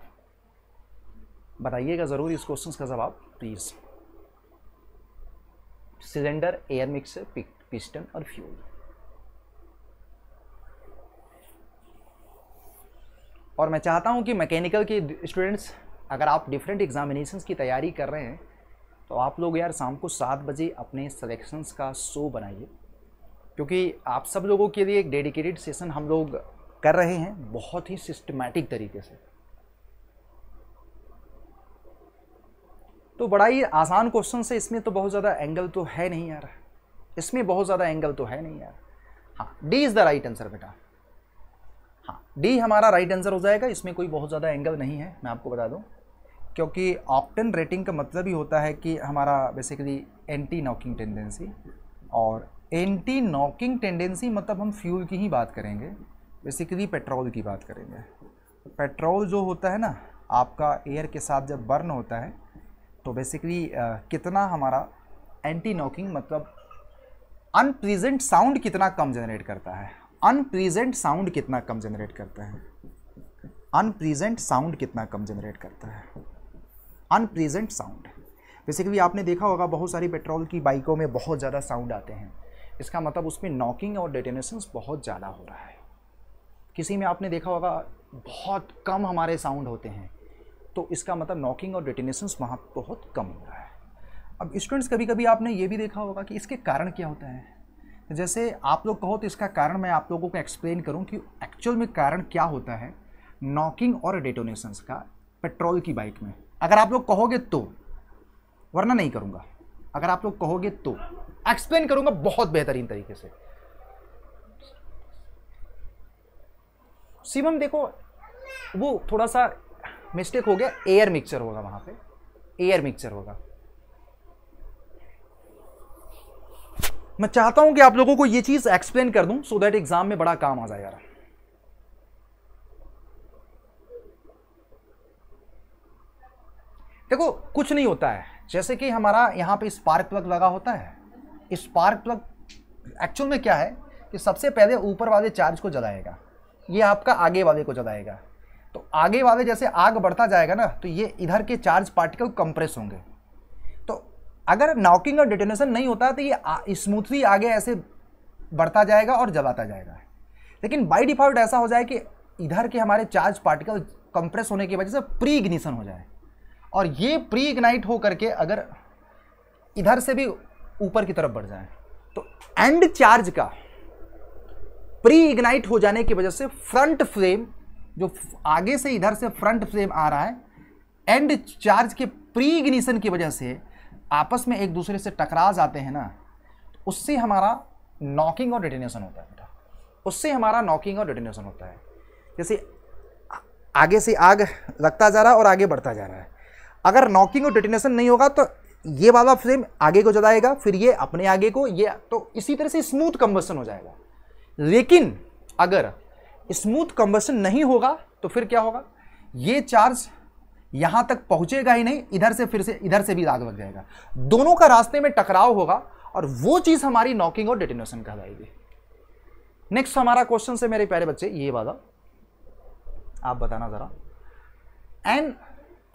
बताइएगा ज़रूर इस क्वेश्चन का जवाब please cylinder air mixer piston और फ्यूल और मैं चाहता हूँ कि मैकेनिकल के स्टूडेंट्स अगर आप डिफरेंट एग्ज़ामिनेशंस की तैयारी कर रहे हैं तो आप लोग यार शाम को सात बजे अपने सलेक्शंस का शो बनाइए क्योंकि आप सब लोगों के लिए एक डेडिकेटेड सेशन हम लोग कर रहे हैं बहुत ही सिस्टमेटिक तरीके से तो बड़ा ही आसान क्वेश्चन से इसमें तो बहुत ज़्यादा एंगल तो है नहीं यार इसमें बहुत ज़्यादा एंगल तो है नहीं यार हाँ D is the right answer बेटा हाँ डी हमारा राइट आंसर हो जाएगा इसमें कोई बहुत ज़्यादा एंगल नहीं है मैं आपको बता दूँ क्योंकि ऑप्टन रेटिंग का मतलब ही होता है कि हमारा बेसिकली एंटी नॉकिंग टेंडेंसी और एंटी नॉकिंग टेंडेंसी मतलब हम फ्यूल की ही बात करेंगे बेसिकली पेट्रोल की बात करेंगे पेट्रोल जो होता है ना आपका एयर के साथ जब बर्न होता है तो बेसिकली कितना हमारा एंटी नॉकिंग मतलब अनप्लीजेंट साउंड कितना कम जनरेट करता है अनप्रीजेंट साउंड कितना कम जनरेट करता है अनप्रीजेंट साउंड कितना कम जनरेट करता है अनप्रीजेंट साउंड बेसिकली आपने देखा होगा बहुत सारी पेट्रोल की बाइकों में बहुत ज़्यादा साउंड आते हैं इसका मतलब उसमें नॉकिंग और डेटेनेशंस बहुत ज़्यादा हो रहा है किसी में आपने देखा होगा बहुत कम हमारे साउंड होते हैं तो इसका मतलब नॉकिंग और डेटेनेशंस वहाँ बहुत कम हो रहा है अब स्टूडेंट्स कभी कभी आपने ये भी देखा होगा कि इसके कारण क्या होता है जैसे आप लोग कहो तो इसका कारण मैं आप लोगों को एक्सप्लेन करूँ कि एक्चुअल में कारण क्या होता है नॉकिंग और डेटोनेशंस का पेट्रोल की बाइक में अगर आप लोग कहोगे तो वरना नहीं करूँगा अगर आप लोग कहोगे तो एक्सप्लेन करूँगा बहुत बेहतरीन तरीके से सिमम देखो वो थोड़ा सा मिस्टेक हो गया एयर मिक्सर होगा वहाँ पे एयर मिक्सर होगा मैं चाहता हूं कि आप लोगों को ये चीज एक्सप्लेन कर दूं सो दैट एग्जाम में बड़ा काम आ जाए यार देखो कुछ नहीं होता है जैसे कि हमारा यहाँ पे स्पार्क प्लग लगा होता है स्पार्क प्लग एक्चुअल में क्या है कि सबसे पहले ऊपर वाले चार्ज को जलाएगा ये आपका आगे वाले को जलाएगा तो आगे वाले जैसे आग बढ़ता जाएगा ना तो ये इधर के चार्ज पार्टिकल कंप्रेस होंगे अगर नॉकिंग और डिटोनेशन नहीं होता तो ये स्मूथली आगे ऐसे बढ़ता जाएगा और जबाता जाएगा लेकिन बाई डिफॉल्ट ऐसा हो जाए कि इधर के हमारे चार्ज पार्टिकल कंप्रेस होने की वजह से प्री इग्निशन हो जाए और ये प्री इग्नाइट हो करके अगर इधर से भी ऊपर की तरफ बढ़ जाए तो एंड चार्ज का प्री इग्नाइट हो जाने की वजह से फ्रंट फ्लेम जो आगे से इधर से फ्रंट फ्लेम आ रहा है एंड चार्ज के प्री इग्निशन की वजह से आपस में एक दूसरे से टकरा जाते हैं ना तो उससे हमारा नॉकिंग और डिटेनेशन होता है बेटा उससे हमारा नॉकिंग और डिटेनेशन होता है जैसे आगे से आग लगता जा रहा है और आगे बढ़ता जा रहा है अगर नॉकिंग और डिटेनेशन नहीं होगा तो ये वाला फ्लेम आगे को जलाएगा फिर ये अपने आगे को ये तो इसी तरह से स्मूथ कम्बसन हो जाएगा लेकिन अगर स्मूथ कम्बसन नहीं होगा तो फिर क्या होगा ये चार्ज यहां तक पहुंचेगा ही नहीं इधर से फिर से इधर से भी आग लग जाएगा दोनों का रास्ते में टकराव होगा और वो चीज हमारी नॉकिंग और डेटिनेशन कहलाएगी नेक्स्ट हमारा क्वेश्चन से मेरे प्यारे बच्चे ये वाला आप बताना जरा एंड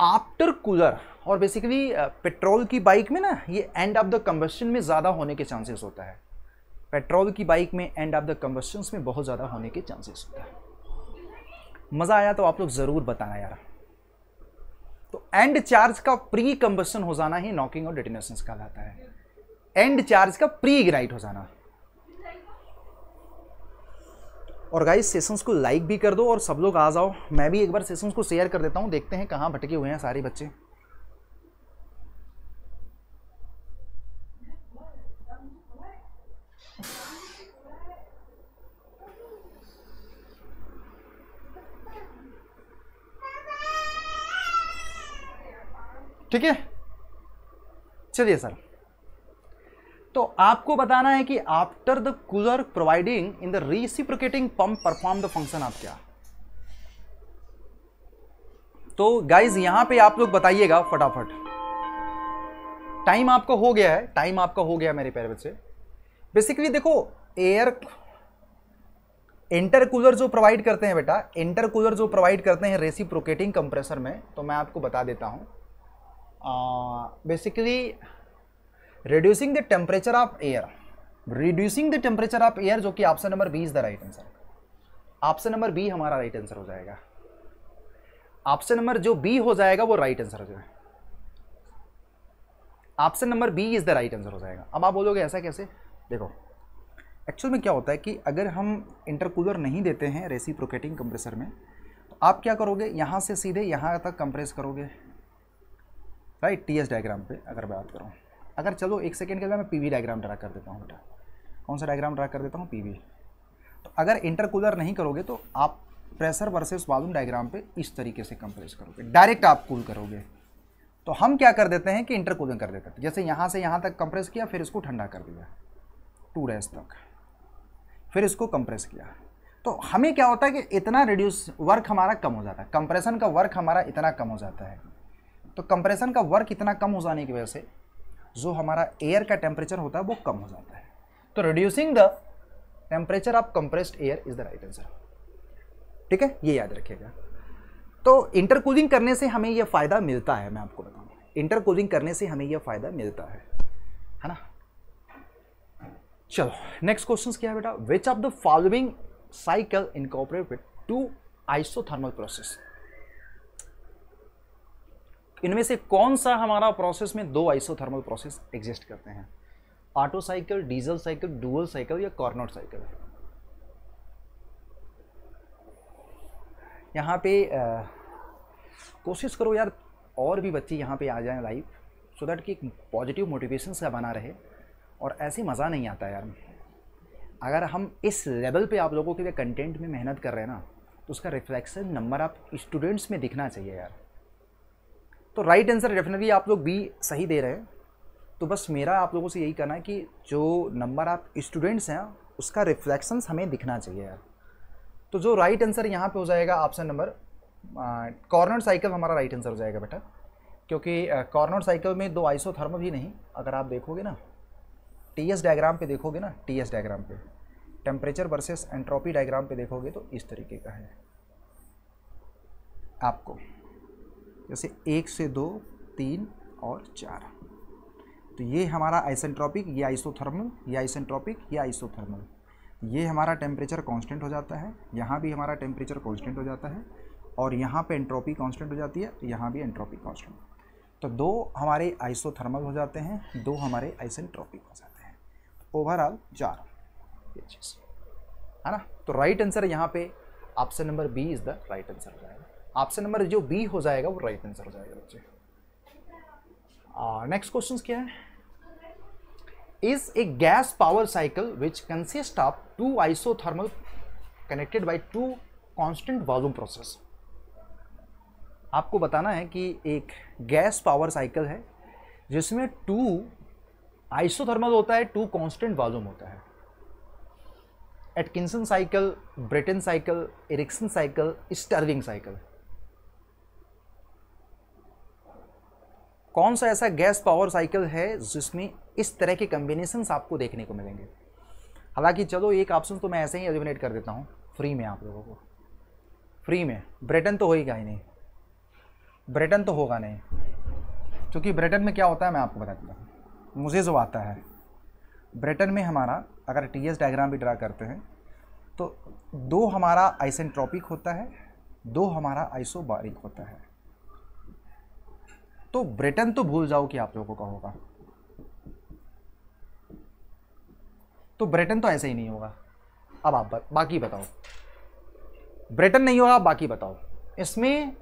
आफ्टर कूलर और बेसिकली पेट्रोल की बाइक में ना ये एंड ऑफ द कम्बस्टन में ज़्यादा होने के चांसेस होता है पेट्रोल की बाइक में एंड ऑफ द कम्बस्टन में बहुत ज़्यादा होने के चांसेस होता है मज़ा आया तो आप लोग ज़रूर बताना यार तो एंड चार्ज का प्री कंबसन हो जाना ही नॉकिंग और डिटिनेशन कहलाता है एंड चार्ज का प्री इग्नाइट हो जाना और गाइस सेशंस को लाइक भी कर दो और सब लोग आ जाओ मैं भी एक बार सेशंस को शेयर कर देता हूँ देखते हैं कहाँ भटके हुए हैं सारे बच्चे ठीक है चलिए सर तो आपको बताना है कि after the cooler providing in the reciprocating pump perform the function आप क्या तो गाइज यहां पे आप लोग बताइएगा फटाफट टाइम आपका हो गया है टाइम आपका हो गया मेरे पैर बच्चे बेसिकली देखो एयर इंटरकूलर जो प्रोवाइड करते हैं बेटा इंटरकूलर जो प्रोवाइड करते हैं रेसिप्रोकेटिंग कंप्रेसर में तो मैं आपको बता देता हूं uh, basically reducing the temperature of air reducing the temperature of air जो कि option number B is the right answer option number B हमारा right answer हो जाएगा option number जो B हो जाएगा वो right answer हो जाएगा option number B is the right answer हो जाएगा अब आप बोलोगे ऐसा कैसे देखो एक्चुअल में क्या होता है कि अगर हम इंटरकूलर नहीं देते हैं रेसिप्रोकेटिंग कंप्रेसर में तो आप क्या करोगे यहाँ से सीधे यहाँ तक कंप्रेस करोगे राइट टी एस डायग्राम पे अगर बात करूँ अगर चलो एक सेकेंड के बाद मैं पी वी डायग्राम ड्रा कर देता हूँ बेटा कौन सा डायग्राम ड्रा कर देता हूँ पी वी तो अगर इंटरकूलर नहीं करोगे तो आप प्रेशर वर्सेस वॉल्यूम डायग्राम पे इस तरीके से कंप्रेस करोगे डायरेक्ट आप कूल करोगे तो हम क्या कर देते हैं कि इंटरकूलिंग कर देते हैं जैसे यहाँ से यहाँ तक कंप्रेस किया फिर इसको ठंडा कर दिया टू डेज तक फिर इसको कंप्रेस किया तो हमें क्या होता है कि इतना रिड्यूस वर्क हमारा कम हो जाता है कंप्रेशन का वर्क हमारा इतना कम हो जाता है तो कंप्रेशन का वर्क इतना कम हो जाने की वजह से जो हमारा एयर का टेम्परेचर होता है वो कम हो जाता है तो reducing the temperature of compressed air is the right answer ठीक है ये याद रखिएगा तो इंटरकूलिंग करने से हमें यह फ़ायदा मिलता है मैं आपको बताऊँ इंटरकूलिंग करने से हमें यह फ़ायदा मिलता है है ना चलो नेक्स्ट क्वेश्चन क्या है बेटा which of the following cycle incorporate with two isothermal process इनमें से कौन सा हमारा प्रोसेस में दो आइसोथर्मल प्रोसेस एग्जिस्ट करते हैं Otto cycle diesel cycle dual cycle या कॉर्नर साइकिल यहाँ पे कोशिश करो यार और भी बच्चे यहाँ पे आ जाएं लाइव सो दैट कि एक पॉजिटिव मोटिवेशन सा बना रहे और ऐसे मज़ा नहीं आता यार अगर हम इस लेवल पे आप लोगों के लिए कंटेंट में मेहनत कर रहे हैं ना तो उसका रिफ्लेक्शन नंबर आप स्टूडेंट्स में दिखना चाहिए यार तो राइट आंसर डेफिनेटली आप लोग बी सही दे रहे हैं तो बस मेरा आप लोगों से यही कहना है कि जो नंबर आप स्टूडेंट्स हैं उसका रिफ्लेक्शन हमें दिखना चाहिए यार तो जो राइट आंसर यहाँ पे हो जाएगा ऑप्शन नंबर कॉर्नर साइकिल हमारा राइट आंसर हो जाएगा बेटा क्योंकि कॉर्नर साइकिल में दो आइसोथर्म भी नहीं अगर आप देखोगे ना टी एस डायग्राम पर देखोगे ना टी एस डायग्राम पर टेम्परेचर वर्सेस एंट्रोपी डायग्राम पर देखोगे तो इस तरीके का है आपको जैसे एक से दो तीन और चार तो ये हमारा आइसेंट्रॉपिक या आइसोथर्मल या आइसेंट्रॉपिक या आइसोथर्मल ये हमारा टेम्परेचर कांस्टेंट हो जाता है यहाँ भी हमारा टेम्परेचर कांस्टेंट हो जाता है और यहाँ पे एंट्रोपी कांस्टेंट हो जाती है तो यहाँ भी एंट्रोपी कांस्टेंट तो दो हमारे आइसोथर्मल हो जाते हैं दो हमारे आइसेंट्रॉपिक हो जाते हैं ओवरऑल चार ये चीज़ है ना तो राइट आंसर यहाँ पे option number B is the right answer हो जाएगा ऑप्शन नंबर जो बी हो जाएगा वो राइट आंसर हो जाएगा बच्चे नेक्स्ट uh, क्वेश्चन क्या है is a gas power cycle which consist of two isothermal connected by two constant volume process आपको बताना है कि एक गैस पावर साइकिल है जिसमें टू आइसोथर्मल होता है टू कांस्टेंट वॉल्यूम होता है Atkinson cycle Brayton cycle Ericsson cycle Stirling cycle कौन सा ऐसा गैस पावर साइकिल है जिसमें इस तरह के कम्बिनेशन आपको देखने को मिलेंगे हालांकि चलो एक ऑप्शन तो मैं ऐसे ही एलिमिनेट कर देता हूँ फ्री में आप लोगों को फ्री में ब्रिटेन तो होगा ही नहीं ब्रिटेन तो होगा नहीं क्योंकि ब्रिटेन में क्या होता है मैं आपको बता देता हूँ मुझे जो आता है ब्रिटेन में हमारा अगर टी एस डायग्राम भी ड्रा करते हैं तो दो हमारा आइसेंट्रॉपिक होता है दो हमारा आइसोबारिक होता है तो ब्रिटेन तो भूल जाओ कि आप लोगों का होगा तो ब्रिटेन तो ऐसे ही नहीं होगा अब आप बाकी बताओ ब्रिटेन नहीं होगा बाकी बताओ इसमें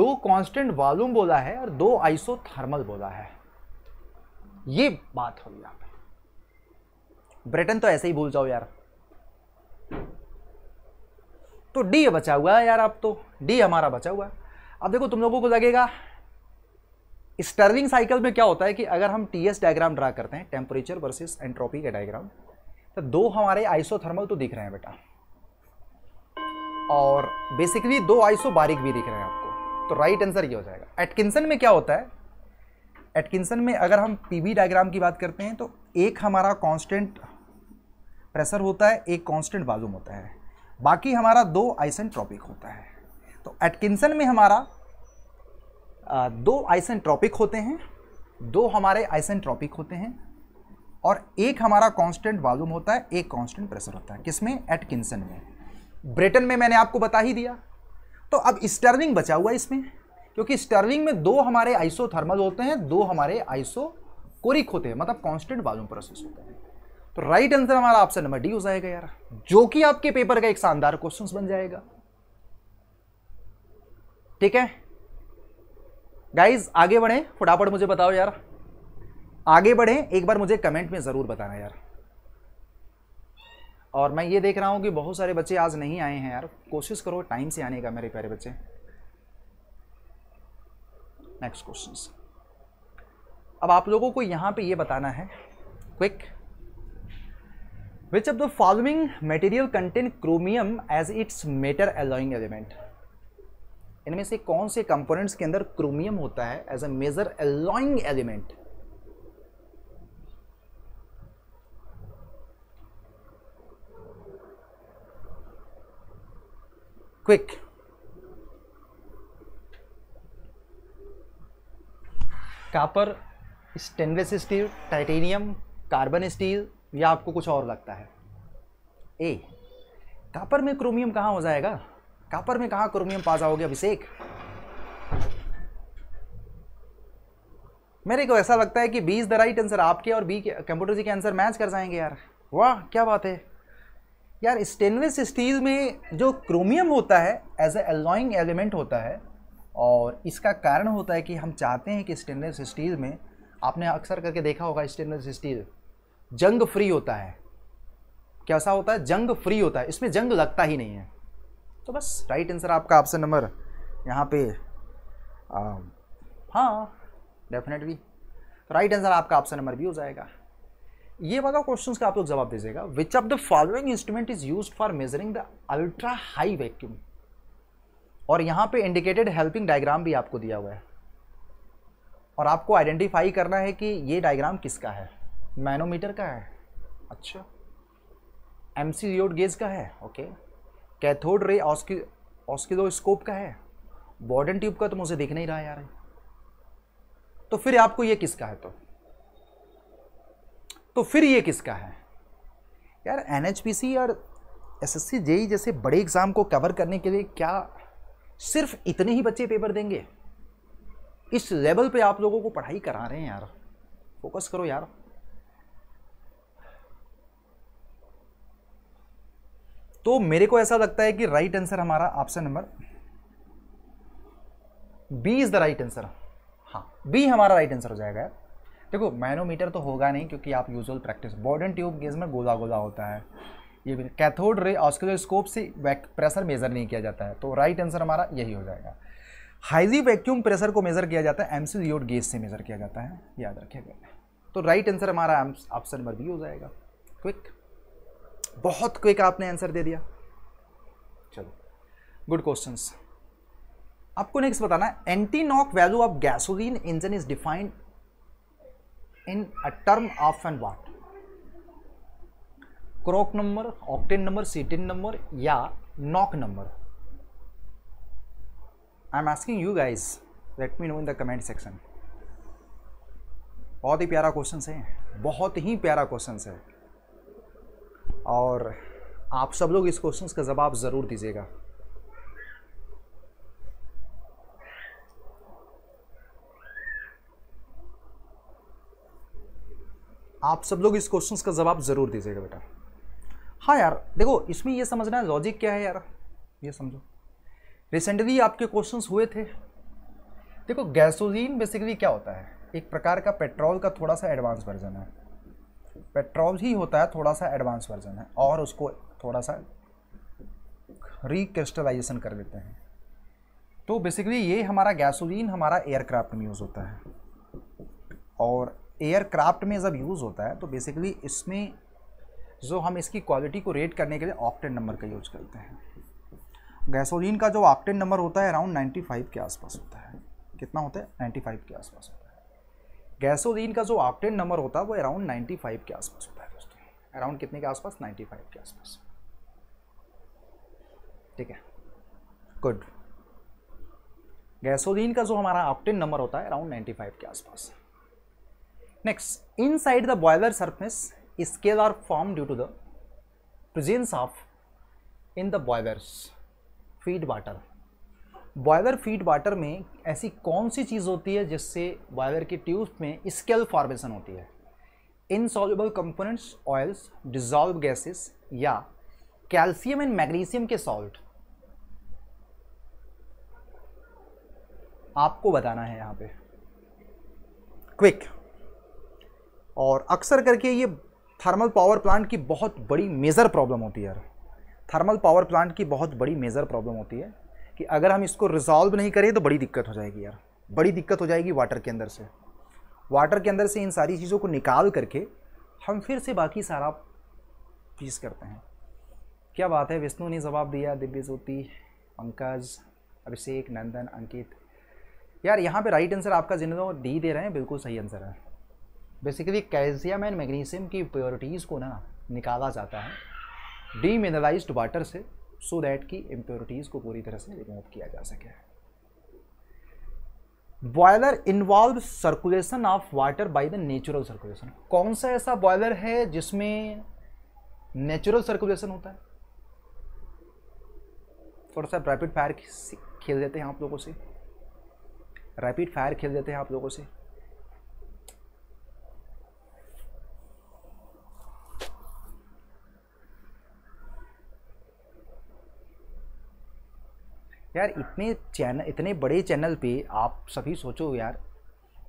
दो कांस्टेंट वॉल्यूम बोला है और दो आइसोथर्मल बोला है ये बात हो गई ब्रिटेन तो ऐसे ही भूल जाओ यार तो डी बचा हुआ है यार आप तो डी हमारा बचा हुआ है अब देखो तुम लोगों को लगेगा स्टर्लिंग साइकिल में क्या होता है कि अगर हम टीएस डायग्राम ड्रा करते हैं टेम्परेचर वर्सेस एंट्रोपी का डायग्राम तो दो हमारे आइसोथर्मल तो दिख रहे हैं बेटा और बेसिकली दो आइसो बारिक भी दिख रहे हैं आपको तो राइट आंसर ये हो जाएगा एटकिंसन में क्या होता है एटकिंसन में अगर हम पीबी डायग्राम की बात करते हैं तो एक हमारा कांस्टेंट प्रेशर होता है एक कांस्टेंट वॉल्यूम होता है बाकी हमारा दो आइसन होता है तो एटकिंसन में हमारा दो आइसेंट्रॉपिक होते हैं दो हमारे आइसेंट्रॉपिक होते हैं और एक हमारा कांस्टेंट वॉल्यूम होता है एक कांस्टेंट प्रेशर होता है किसमें एटकिंसन में ब्रिटेन में मैंने आपको बता ही दिया तो अब स्टर्लिंग बचा हुआ इसमें क्योंकि स्टर्लिंग में दो हमारे आइसोथर्मल होते हैं दो हमारे कोरिक होते हैं मतलब कांस्टेंट वॉल्यूम प्रोसेस होता है तो राइट आंसर हमारा ऑप्शन नंबर डी हो जाएगा यार जो कि आपके पेपर का एक शानदार क्वेश्चन बन जाएगा ठीक है गाइज आगे बढ़े फटाफट मुझे बताओ यार आगे बढ़े एक बार मुझे कमेंट में ज़रूर बताना यार और मैं ये देख रहा हूँ कि बहुत सारे बच्चे आज नहीं आए हैं यार कोशिश करो टाइम से आने का मेरे प्यारे बच्चे नेक्स्ट क्वेश्चन अब आप लोगों को यहाँ पे ये बताना है quick which of the following material content chromium as its major alloying element इनमें से कौन से कंपोनेंट्स के अंदर क्रोमियम होता है as a major alloying element quick copper stainless steel titanium carbon steel या आपको कुछ और लगता है ए कापर में क्रोमियम कहाँ हो जाएगा कापर में कहा क्रोमियम पा जाओगे अभिषेक मेरे को ऐसा लगता है कि B is the right answer आपके और बी कंप्यूटर जी के आंसर मैच कर जाएंगे यार वाह क्या बात है यार स्टेनलेस स्टील में जो क्रोमियम होता है एज ए एलॉइंग एलिमेंट होता है और इसका कारण होता है कि हम चाहते हैं कि स्टेनलेस स्टील में आपने अक्सर करके देखा होगा स्टेनलेस स्टील जंग फ्री होता है कैसा होता है जंग फ्री होता है इसमें जंग लगता ही नहीं है तो बस राइट आंसर आपका ऑप्शन नंबर यहाँ पे आ, um, हाँ डेफिनेटली तो राइट आंसर आपका ऑप्शन नंबर भी हो जाएगा ये वाला क्वेश्चन का आप लोग जवाब दीजिएगा which of the following instrument is use for measuring the ultra high vacuum और यहाँ पे इंडिकेटेड हेल्पिंग डायग्राम भी आपको दिया हुआ है और आपको आइडेंटिफाई करना है कि ये डायग्राम किसका है मैनोमीटर का है अच्छा एम सी गेज का है okay okay. Cathode ray ऑस्कि oscilloscope का है बॉर्डन ट्यूब का तो मुझे देख नहीं रहा यार तो फिर आपको ये किसका है तो तो फिर ये किसका है यार एन और एस एस जेई जैसे बड़े एग्ज़ाम को कवर करने के लिए क्या सिर्फ इतने ही बच्चे पेपर देंगे इस लेवल पे आप लोगों को पढ़ाई करा रहे हैं यार फोकस करो यार तो मेरे को ऐसा लगता है कि राइट आंसर हमारा option number B is the right answer हाँ बी हमारा राइट आंसर हो जाएगा यार देखो मैनोमीटर तो होगा नहीं क्योंकि आप usual practice Bourdon tube gauge में गोला गोला होता है ये भी कैथोड रे स्कोप से प्रेशर मेज़र नहीं किया जाता है तो राइट आंसर हमारा यही हो जाएगा हाईली वैक्यूम प्रेशर को मेज़र किया जाता है एमसीलियोड गेज से मेज़र किया जाता है याद रखिएगा तो राइट आंसर हमारा ऑप्शन नंबर बी हो जाएगा क्विक बहुत क्विक आपने आंसर दे दिया चलो गुड क्वेश्चन आपको नेक्स्ट बताना है anti knock value of gasoline engine is defined in a term of and what crock number octane number cetane number या knock number I am asking you guys let me know in the comment section बहुत ही प्यारा क्वेश्चन है बहुत ही प्यारा क्वेश्चन है और आप सब लोग इस क्वेश्चन का जवाब ज़रूर दीजिएगा आप सब लोग इस क्वेश्चन का जवाब ज़रूर दीजिएगा बेटा हाँ यार देखो इसमें यह समझना है लॉजिक क्या है यार ये समझो रिसेंटली आपके क्वेश्चंस हुए थे देखो गैसोलीन बेसिकली क्या होता है एक प्रकार का पेट्रोल का थोड़ा सा एडवांस वर्जन है पेट्रोल ही होता है थोड़ा सा एडवांस वर्जन है और उसको थोड़ा सा रिक्रिस्टलाइजेशन कर लेते हैं तो बेसिकली ये हमारा गैसोलीन हमारा एयरक्राफ्ट में यूज़ होता है और एयरक्राफ्ट में जब यूज़ होता है तो बेसिकली इसमें जो हम इसकी क्वालिटी को रेट करने के लिए ऑक्टेन नंबर का यूज करते हैं गैसोलीन का जो ऑक्टेन नंबर होता है अराउंड 95 के आसपास होता है कितना होता है 95 के आसपास होता है गैसोलीन का जो ऑक्टेन नंबर होता है वो अराउंड 95 के आसपास होता है दोस्तों अराउंड कितने के आसपास 95 के आसपास ठीक है गुड गैसोलीन का जो हमारा ऑक्टेन नंबर होता है अराउंड 95 के आसपास next inside the boiler surface scale are form due to the presence of in the boilers feed water boiler feed water में ऐसी कौन सी चीज़ होती है जिससे बॉयलर के ट्यूब में स्केल फॉर्मेशन होती है insoluble components oils dissolve gases या कैल्शियम एंड मैग्नीशियम के सॉल्ट आपको बताना है यहाँ पे क्विक और अक्सर करके ये थर्मल पावर प्लांट की बहुत बड़ी मेजर प्रॉब्लम होती है थर्मल पावर प्लांट की बहुत बड़ी मेजर प्रॉब्लम होती है कि अगर हम इसको रिजॉल्व नहीं करें तो बड़ी दिक्कत हो जाएगी यार बड़ी दिक्कत हो जाएगी वाटर के अंदर से वाटर के अंदर से इन सारी चीज़ों को निकाल करके हम फिर से बाकी सारा पीस करते हैं क्या बात है विष्णु ने जवाब दिया दिव्य ज्योति पंकज अभिषेक नंदन अंकित यार यहाँ पे राइट आंसर आपका जिन्होंने तो डी दे रहे हैं बिल्कुल सही आंसर है बेसिकली कैल्शियम एंड मैग्नीशियम की प्योरिटीज़ को ना निकाला जाता है मिनरलाइज्ड वाटर से सो दैट की इम्प्योरिटीज़ को पूरी तरह से रिमूव किया जा सके boiler involve circulation of water by the natural circulation कौन सा ऐसा बॉयलर है जिसमें नेचुरल सर्कुलेशन होता है थोड़ा सा रैपिड फायर खेल देते हैं आप लोगों से रैपिड फायर खेल देते हैं आप लोगों से यार इतने चैनल इतने बड़े चैनल पे आप सभी सोचो यार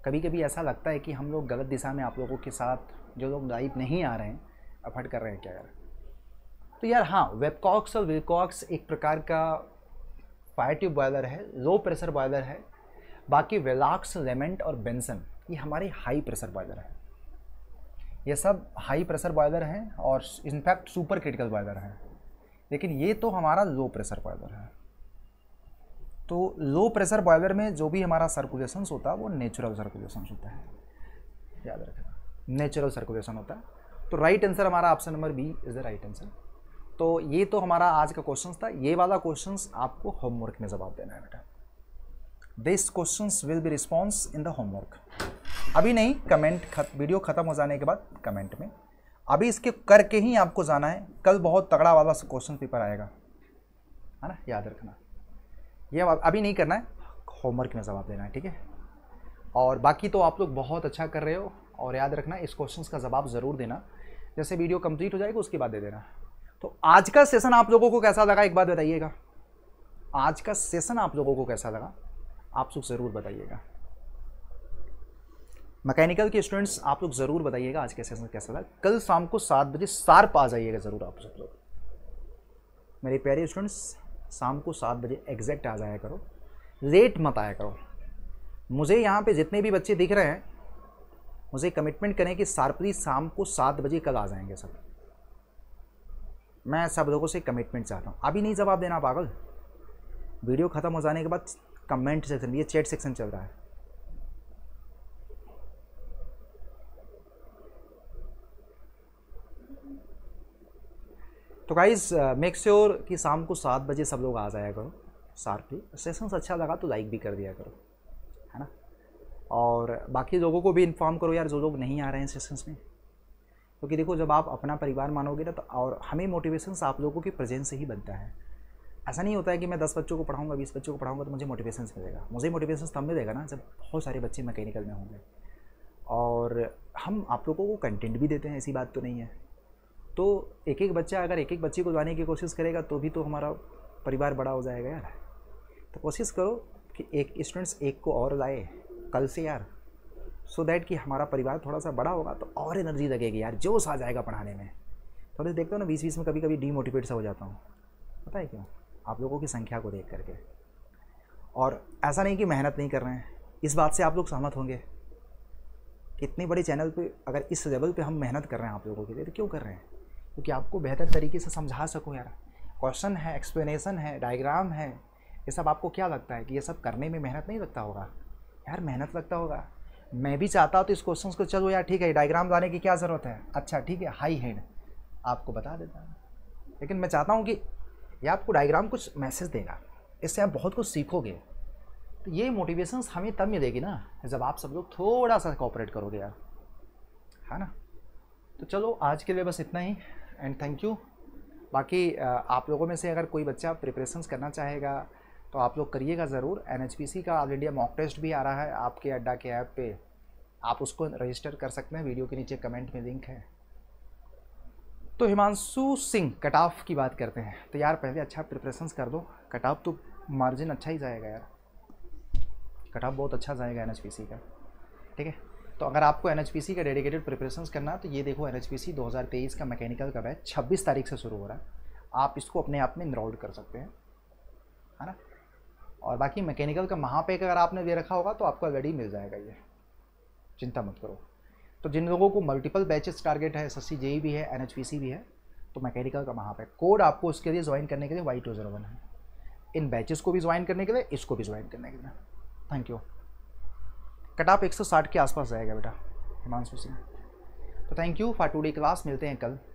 कभी कभी ऐसा लगता है कि हम लोग गलत दिशा में आप लोगों के साथ जो लोग लाइव नहीं आ रहे हैं अफर्ट कर रहे हैं क्या यार तो यार हाँ वेबकॉक्स और विलकॉक्स एक प्रकार का फायर ट्यूब बॉयलर है लो प्रेशर बॉयलर है बाकी वेलाक्स लेमेंट और बेंसन ये हमारे हाई प्रेशर बॉयलर हैं ये सब हाई प्रेशर बॉयलर हैं और इनफैक्ट सुपर क्रिटिकल बॉयलर हैं लेकिन ये तो हमारा लो प्रेशर बॉयलर है तो लो प्रेशर बॉयलर में जो भी हमारा सर्कुलेशन होता है वो नेचुरल सर्कुलेशन होता है याद रखना नेचुरल सर्कुलेशन होता है तो राइट आंसर हमारा option number B is the right answer तो ये तो हमारा आज का क्वेश्चन था ये वाला क्वेश्चन आपको होमवर्क में जवाब देना है बेटा this question will be response in the homework अभी नहीं कमेंट खत वीडियो ख़त्म हो जाने के बाद कमेंट में अभी इसके करके ही आपको जाना है कल बहुत तगड़ा वाला क्वेश्चन पेपर आएगा है ना याद रखना ये अभी नहीं करना है होमवर्क में जवाब देना है ठीक है और बाकी तो आप लोग बहुत अच्छा कर रहे हो और याद रखना इस क्वेश्चन का जवाब ज़रूर देना जैसे वीडियो कंप्लीट हो जाएगी उसके बाद दे देना तो आज का सेशन आप लोगों को कैसा लगा एक बात बताइएगा आज का सेशन आप लोगों को कैसा लगा आप लोग ज़रूर बताइएगा मैकेनिकल के स्टूडेंट्स आप लोग ज़रूर बताइएगा आज के सेशन कैसा लगा कल शाम को सात बजे शार्प आ जाइएगा ज़रूर आप सब लोग मेरे प्यारे स्टूडेंट्स शाम को सात बजे एग्जैक्ट आ जाया करो लेट मत आया करो मुझे यहाँ पे जितने भी बच्चे दिख रहे हैं मुझे कमिटमेंट करें कि सारप्री शाम को सात बजे कल आ जाएंगे सब मैं सब लोगों से कमिटमेंट चाहता हूँ अभी नहीं जवाब देना पागल वीडियो ख़त्म हो जाने के बाद कमेंट सेक्शन ये चैट सेक्शन चल रहा है तो गाइज मेक श्योर कि शाम को सात बजे सब लोग आ जाया करो शार्पली सेशंस अच्छा लगा तो लाइक भी कर दिया करो है ना और बाकी लोगों को भी इन्फॉर्म करो यार जो लोग नहीं आ रहे हैं सेशंस में क्योंकि तो देखो जब आप अपना परिवार मानोगे ना तो और हमें मोटिवेशन आप लोगों की प्रेजेंस से ही बनता है ऐसा नहीं होता है कि मैं दस बच्चों को पढ़ाऊंगा बीस बच्चों को पढ़ाऊंगा तो मुझे मोटिवेशन मिलेगा मुझे मोटिवेशन तब मिलेगा ना जब बहुत सारे बच्चे मैकेनिकल में होंगे और हम आप लोगों को कंटेंट भी देते हैं ऐसी बात तो नहीं है तो एक एक बच्चा अगर एक एक बच्चे को जाने की कोशिश करेगा तो भी तो हमारा परिवार बड़ा हो जाएगा यार तो कोशिश करो कि एक स्टूडेंट्स एक को और लाए कल से यार सो so दैट कि हमारा परिवार थोड़ा सा बड़ा होगा तो और एनर्जी लगेगी यार जोश आ जाएगा पढ़ाने में थोड़े तो देखते हो ना बीस बीस में कभी कभी डीमोटिवेट सा हो जाता हूँ पता है क्यों आप लोगों की संख्या को देख करके और ऐसा नहीं कि मेहनत नहीं कर रहे हैं इस बात से आप लोग सहमत होंगे कितने बड़े चैनल पे अगर इस लेवल पे हम मेहनत कर रहे हैं आप लोगों के लिए तो क्यों कर रहे हैं क्योंकि आपको बेहतर तरीके से समझा सकूँ यार क्वेश्चन है एक्सप्लेनेशन है डायग्राम है ये सब आपको क्या लगता है कि ये सब करने में मेहनत नहीं लगता होगा यार मेहनत लगता होगा मैं भी चाहता हूँ तो इस क्वेश्चन को चलो यार ठीक है डायग्राम लाने की क्या ज़रूरत है अच्छा ठीक है हाई हेड आपको बता देता हूँ लेकिन मैं चाहता हूँ कि ये आपको डायग्राम कुछ मैसेज देगा इससे आप बहुत कुछ सीखोगे तो ये मोटिवेशंस हमें तब मिलेगी ना जब आप सब लोग थोड़ा सा कॉपरेट करोगे यार है ना तो चलो आज के लिए बस इतना ही एंड थैंक यू बाकी आप लोगों में से अगर कोई बच्चा प्रिपरेशंस करना चाहेगा तो आप लोग करिएगा ज़रूर एन का ऑल इंडिया मॉक टेस्ट भी आ रहा है आपके अड्डा के ऐप पे आप उसको रजिस्टर कर सकते हैं वीडियो के नीचे कमेंट में लिंक है तो हिमांशु सिंह कट ऑफ की बात करते हैं तो यार पहले अच्छा प्रिपरेशंस कर दो कट ऑफ तो मार्जिन अच्छा ही जाएगा यार कट ऑफ बहुत अच्छा जाएगा एन का ठीक है तो अगर आपको एन का डेडिकेटेड प्रिपरेशन करना है तो ये देखो एन 2023 का मैकेनिकल का बैच छब्बीस तारीख से शुरू हो रहा है आप इसको अपने आप में इनरोल्ड कर सकते हैं है ना और बाकी मैकेनिकल का महापैक अगर आपने दे रखा होगा तो आपको ऑलरेडी मिल जाएगा ये चिंता मत करो तो जिन लोगों को मल्टीपल बैचेस टारगेट है एस जेई e भी है एन भी है तो मैकेनिकल का वहाँ पर कोड आपको उसके लिए ज्वाइन करने के लिए वाई टू जीरो वन है इन बैचेस को भी ज्वाइन करने के लिए इसको भी ज्वाइन करने के लिए थैंक यू कट ऑफ एक के आसपास जाएगा बेटा हिमांशु सिंह तो thank you for today class मिलते हैं कल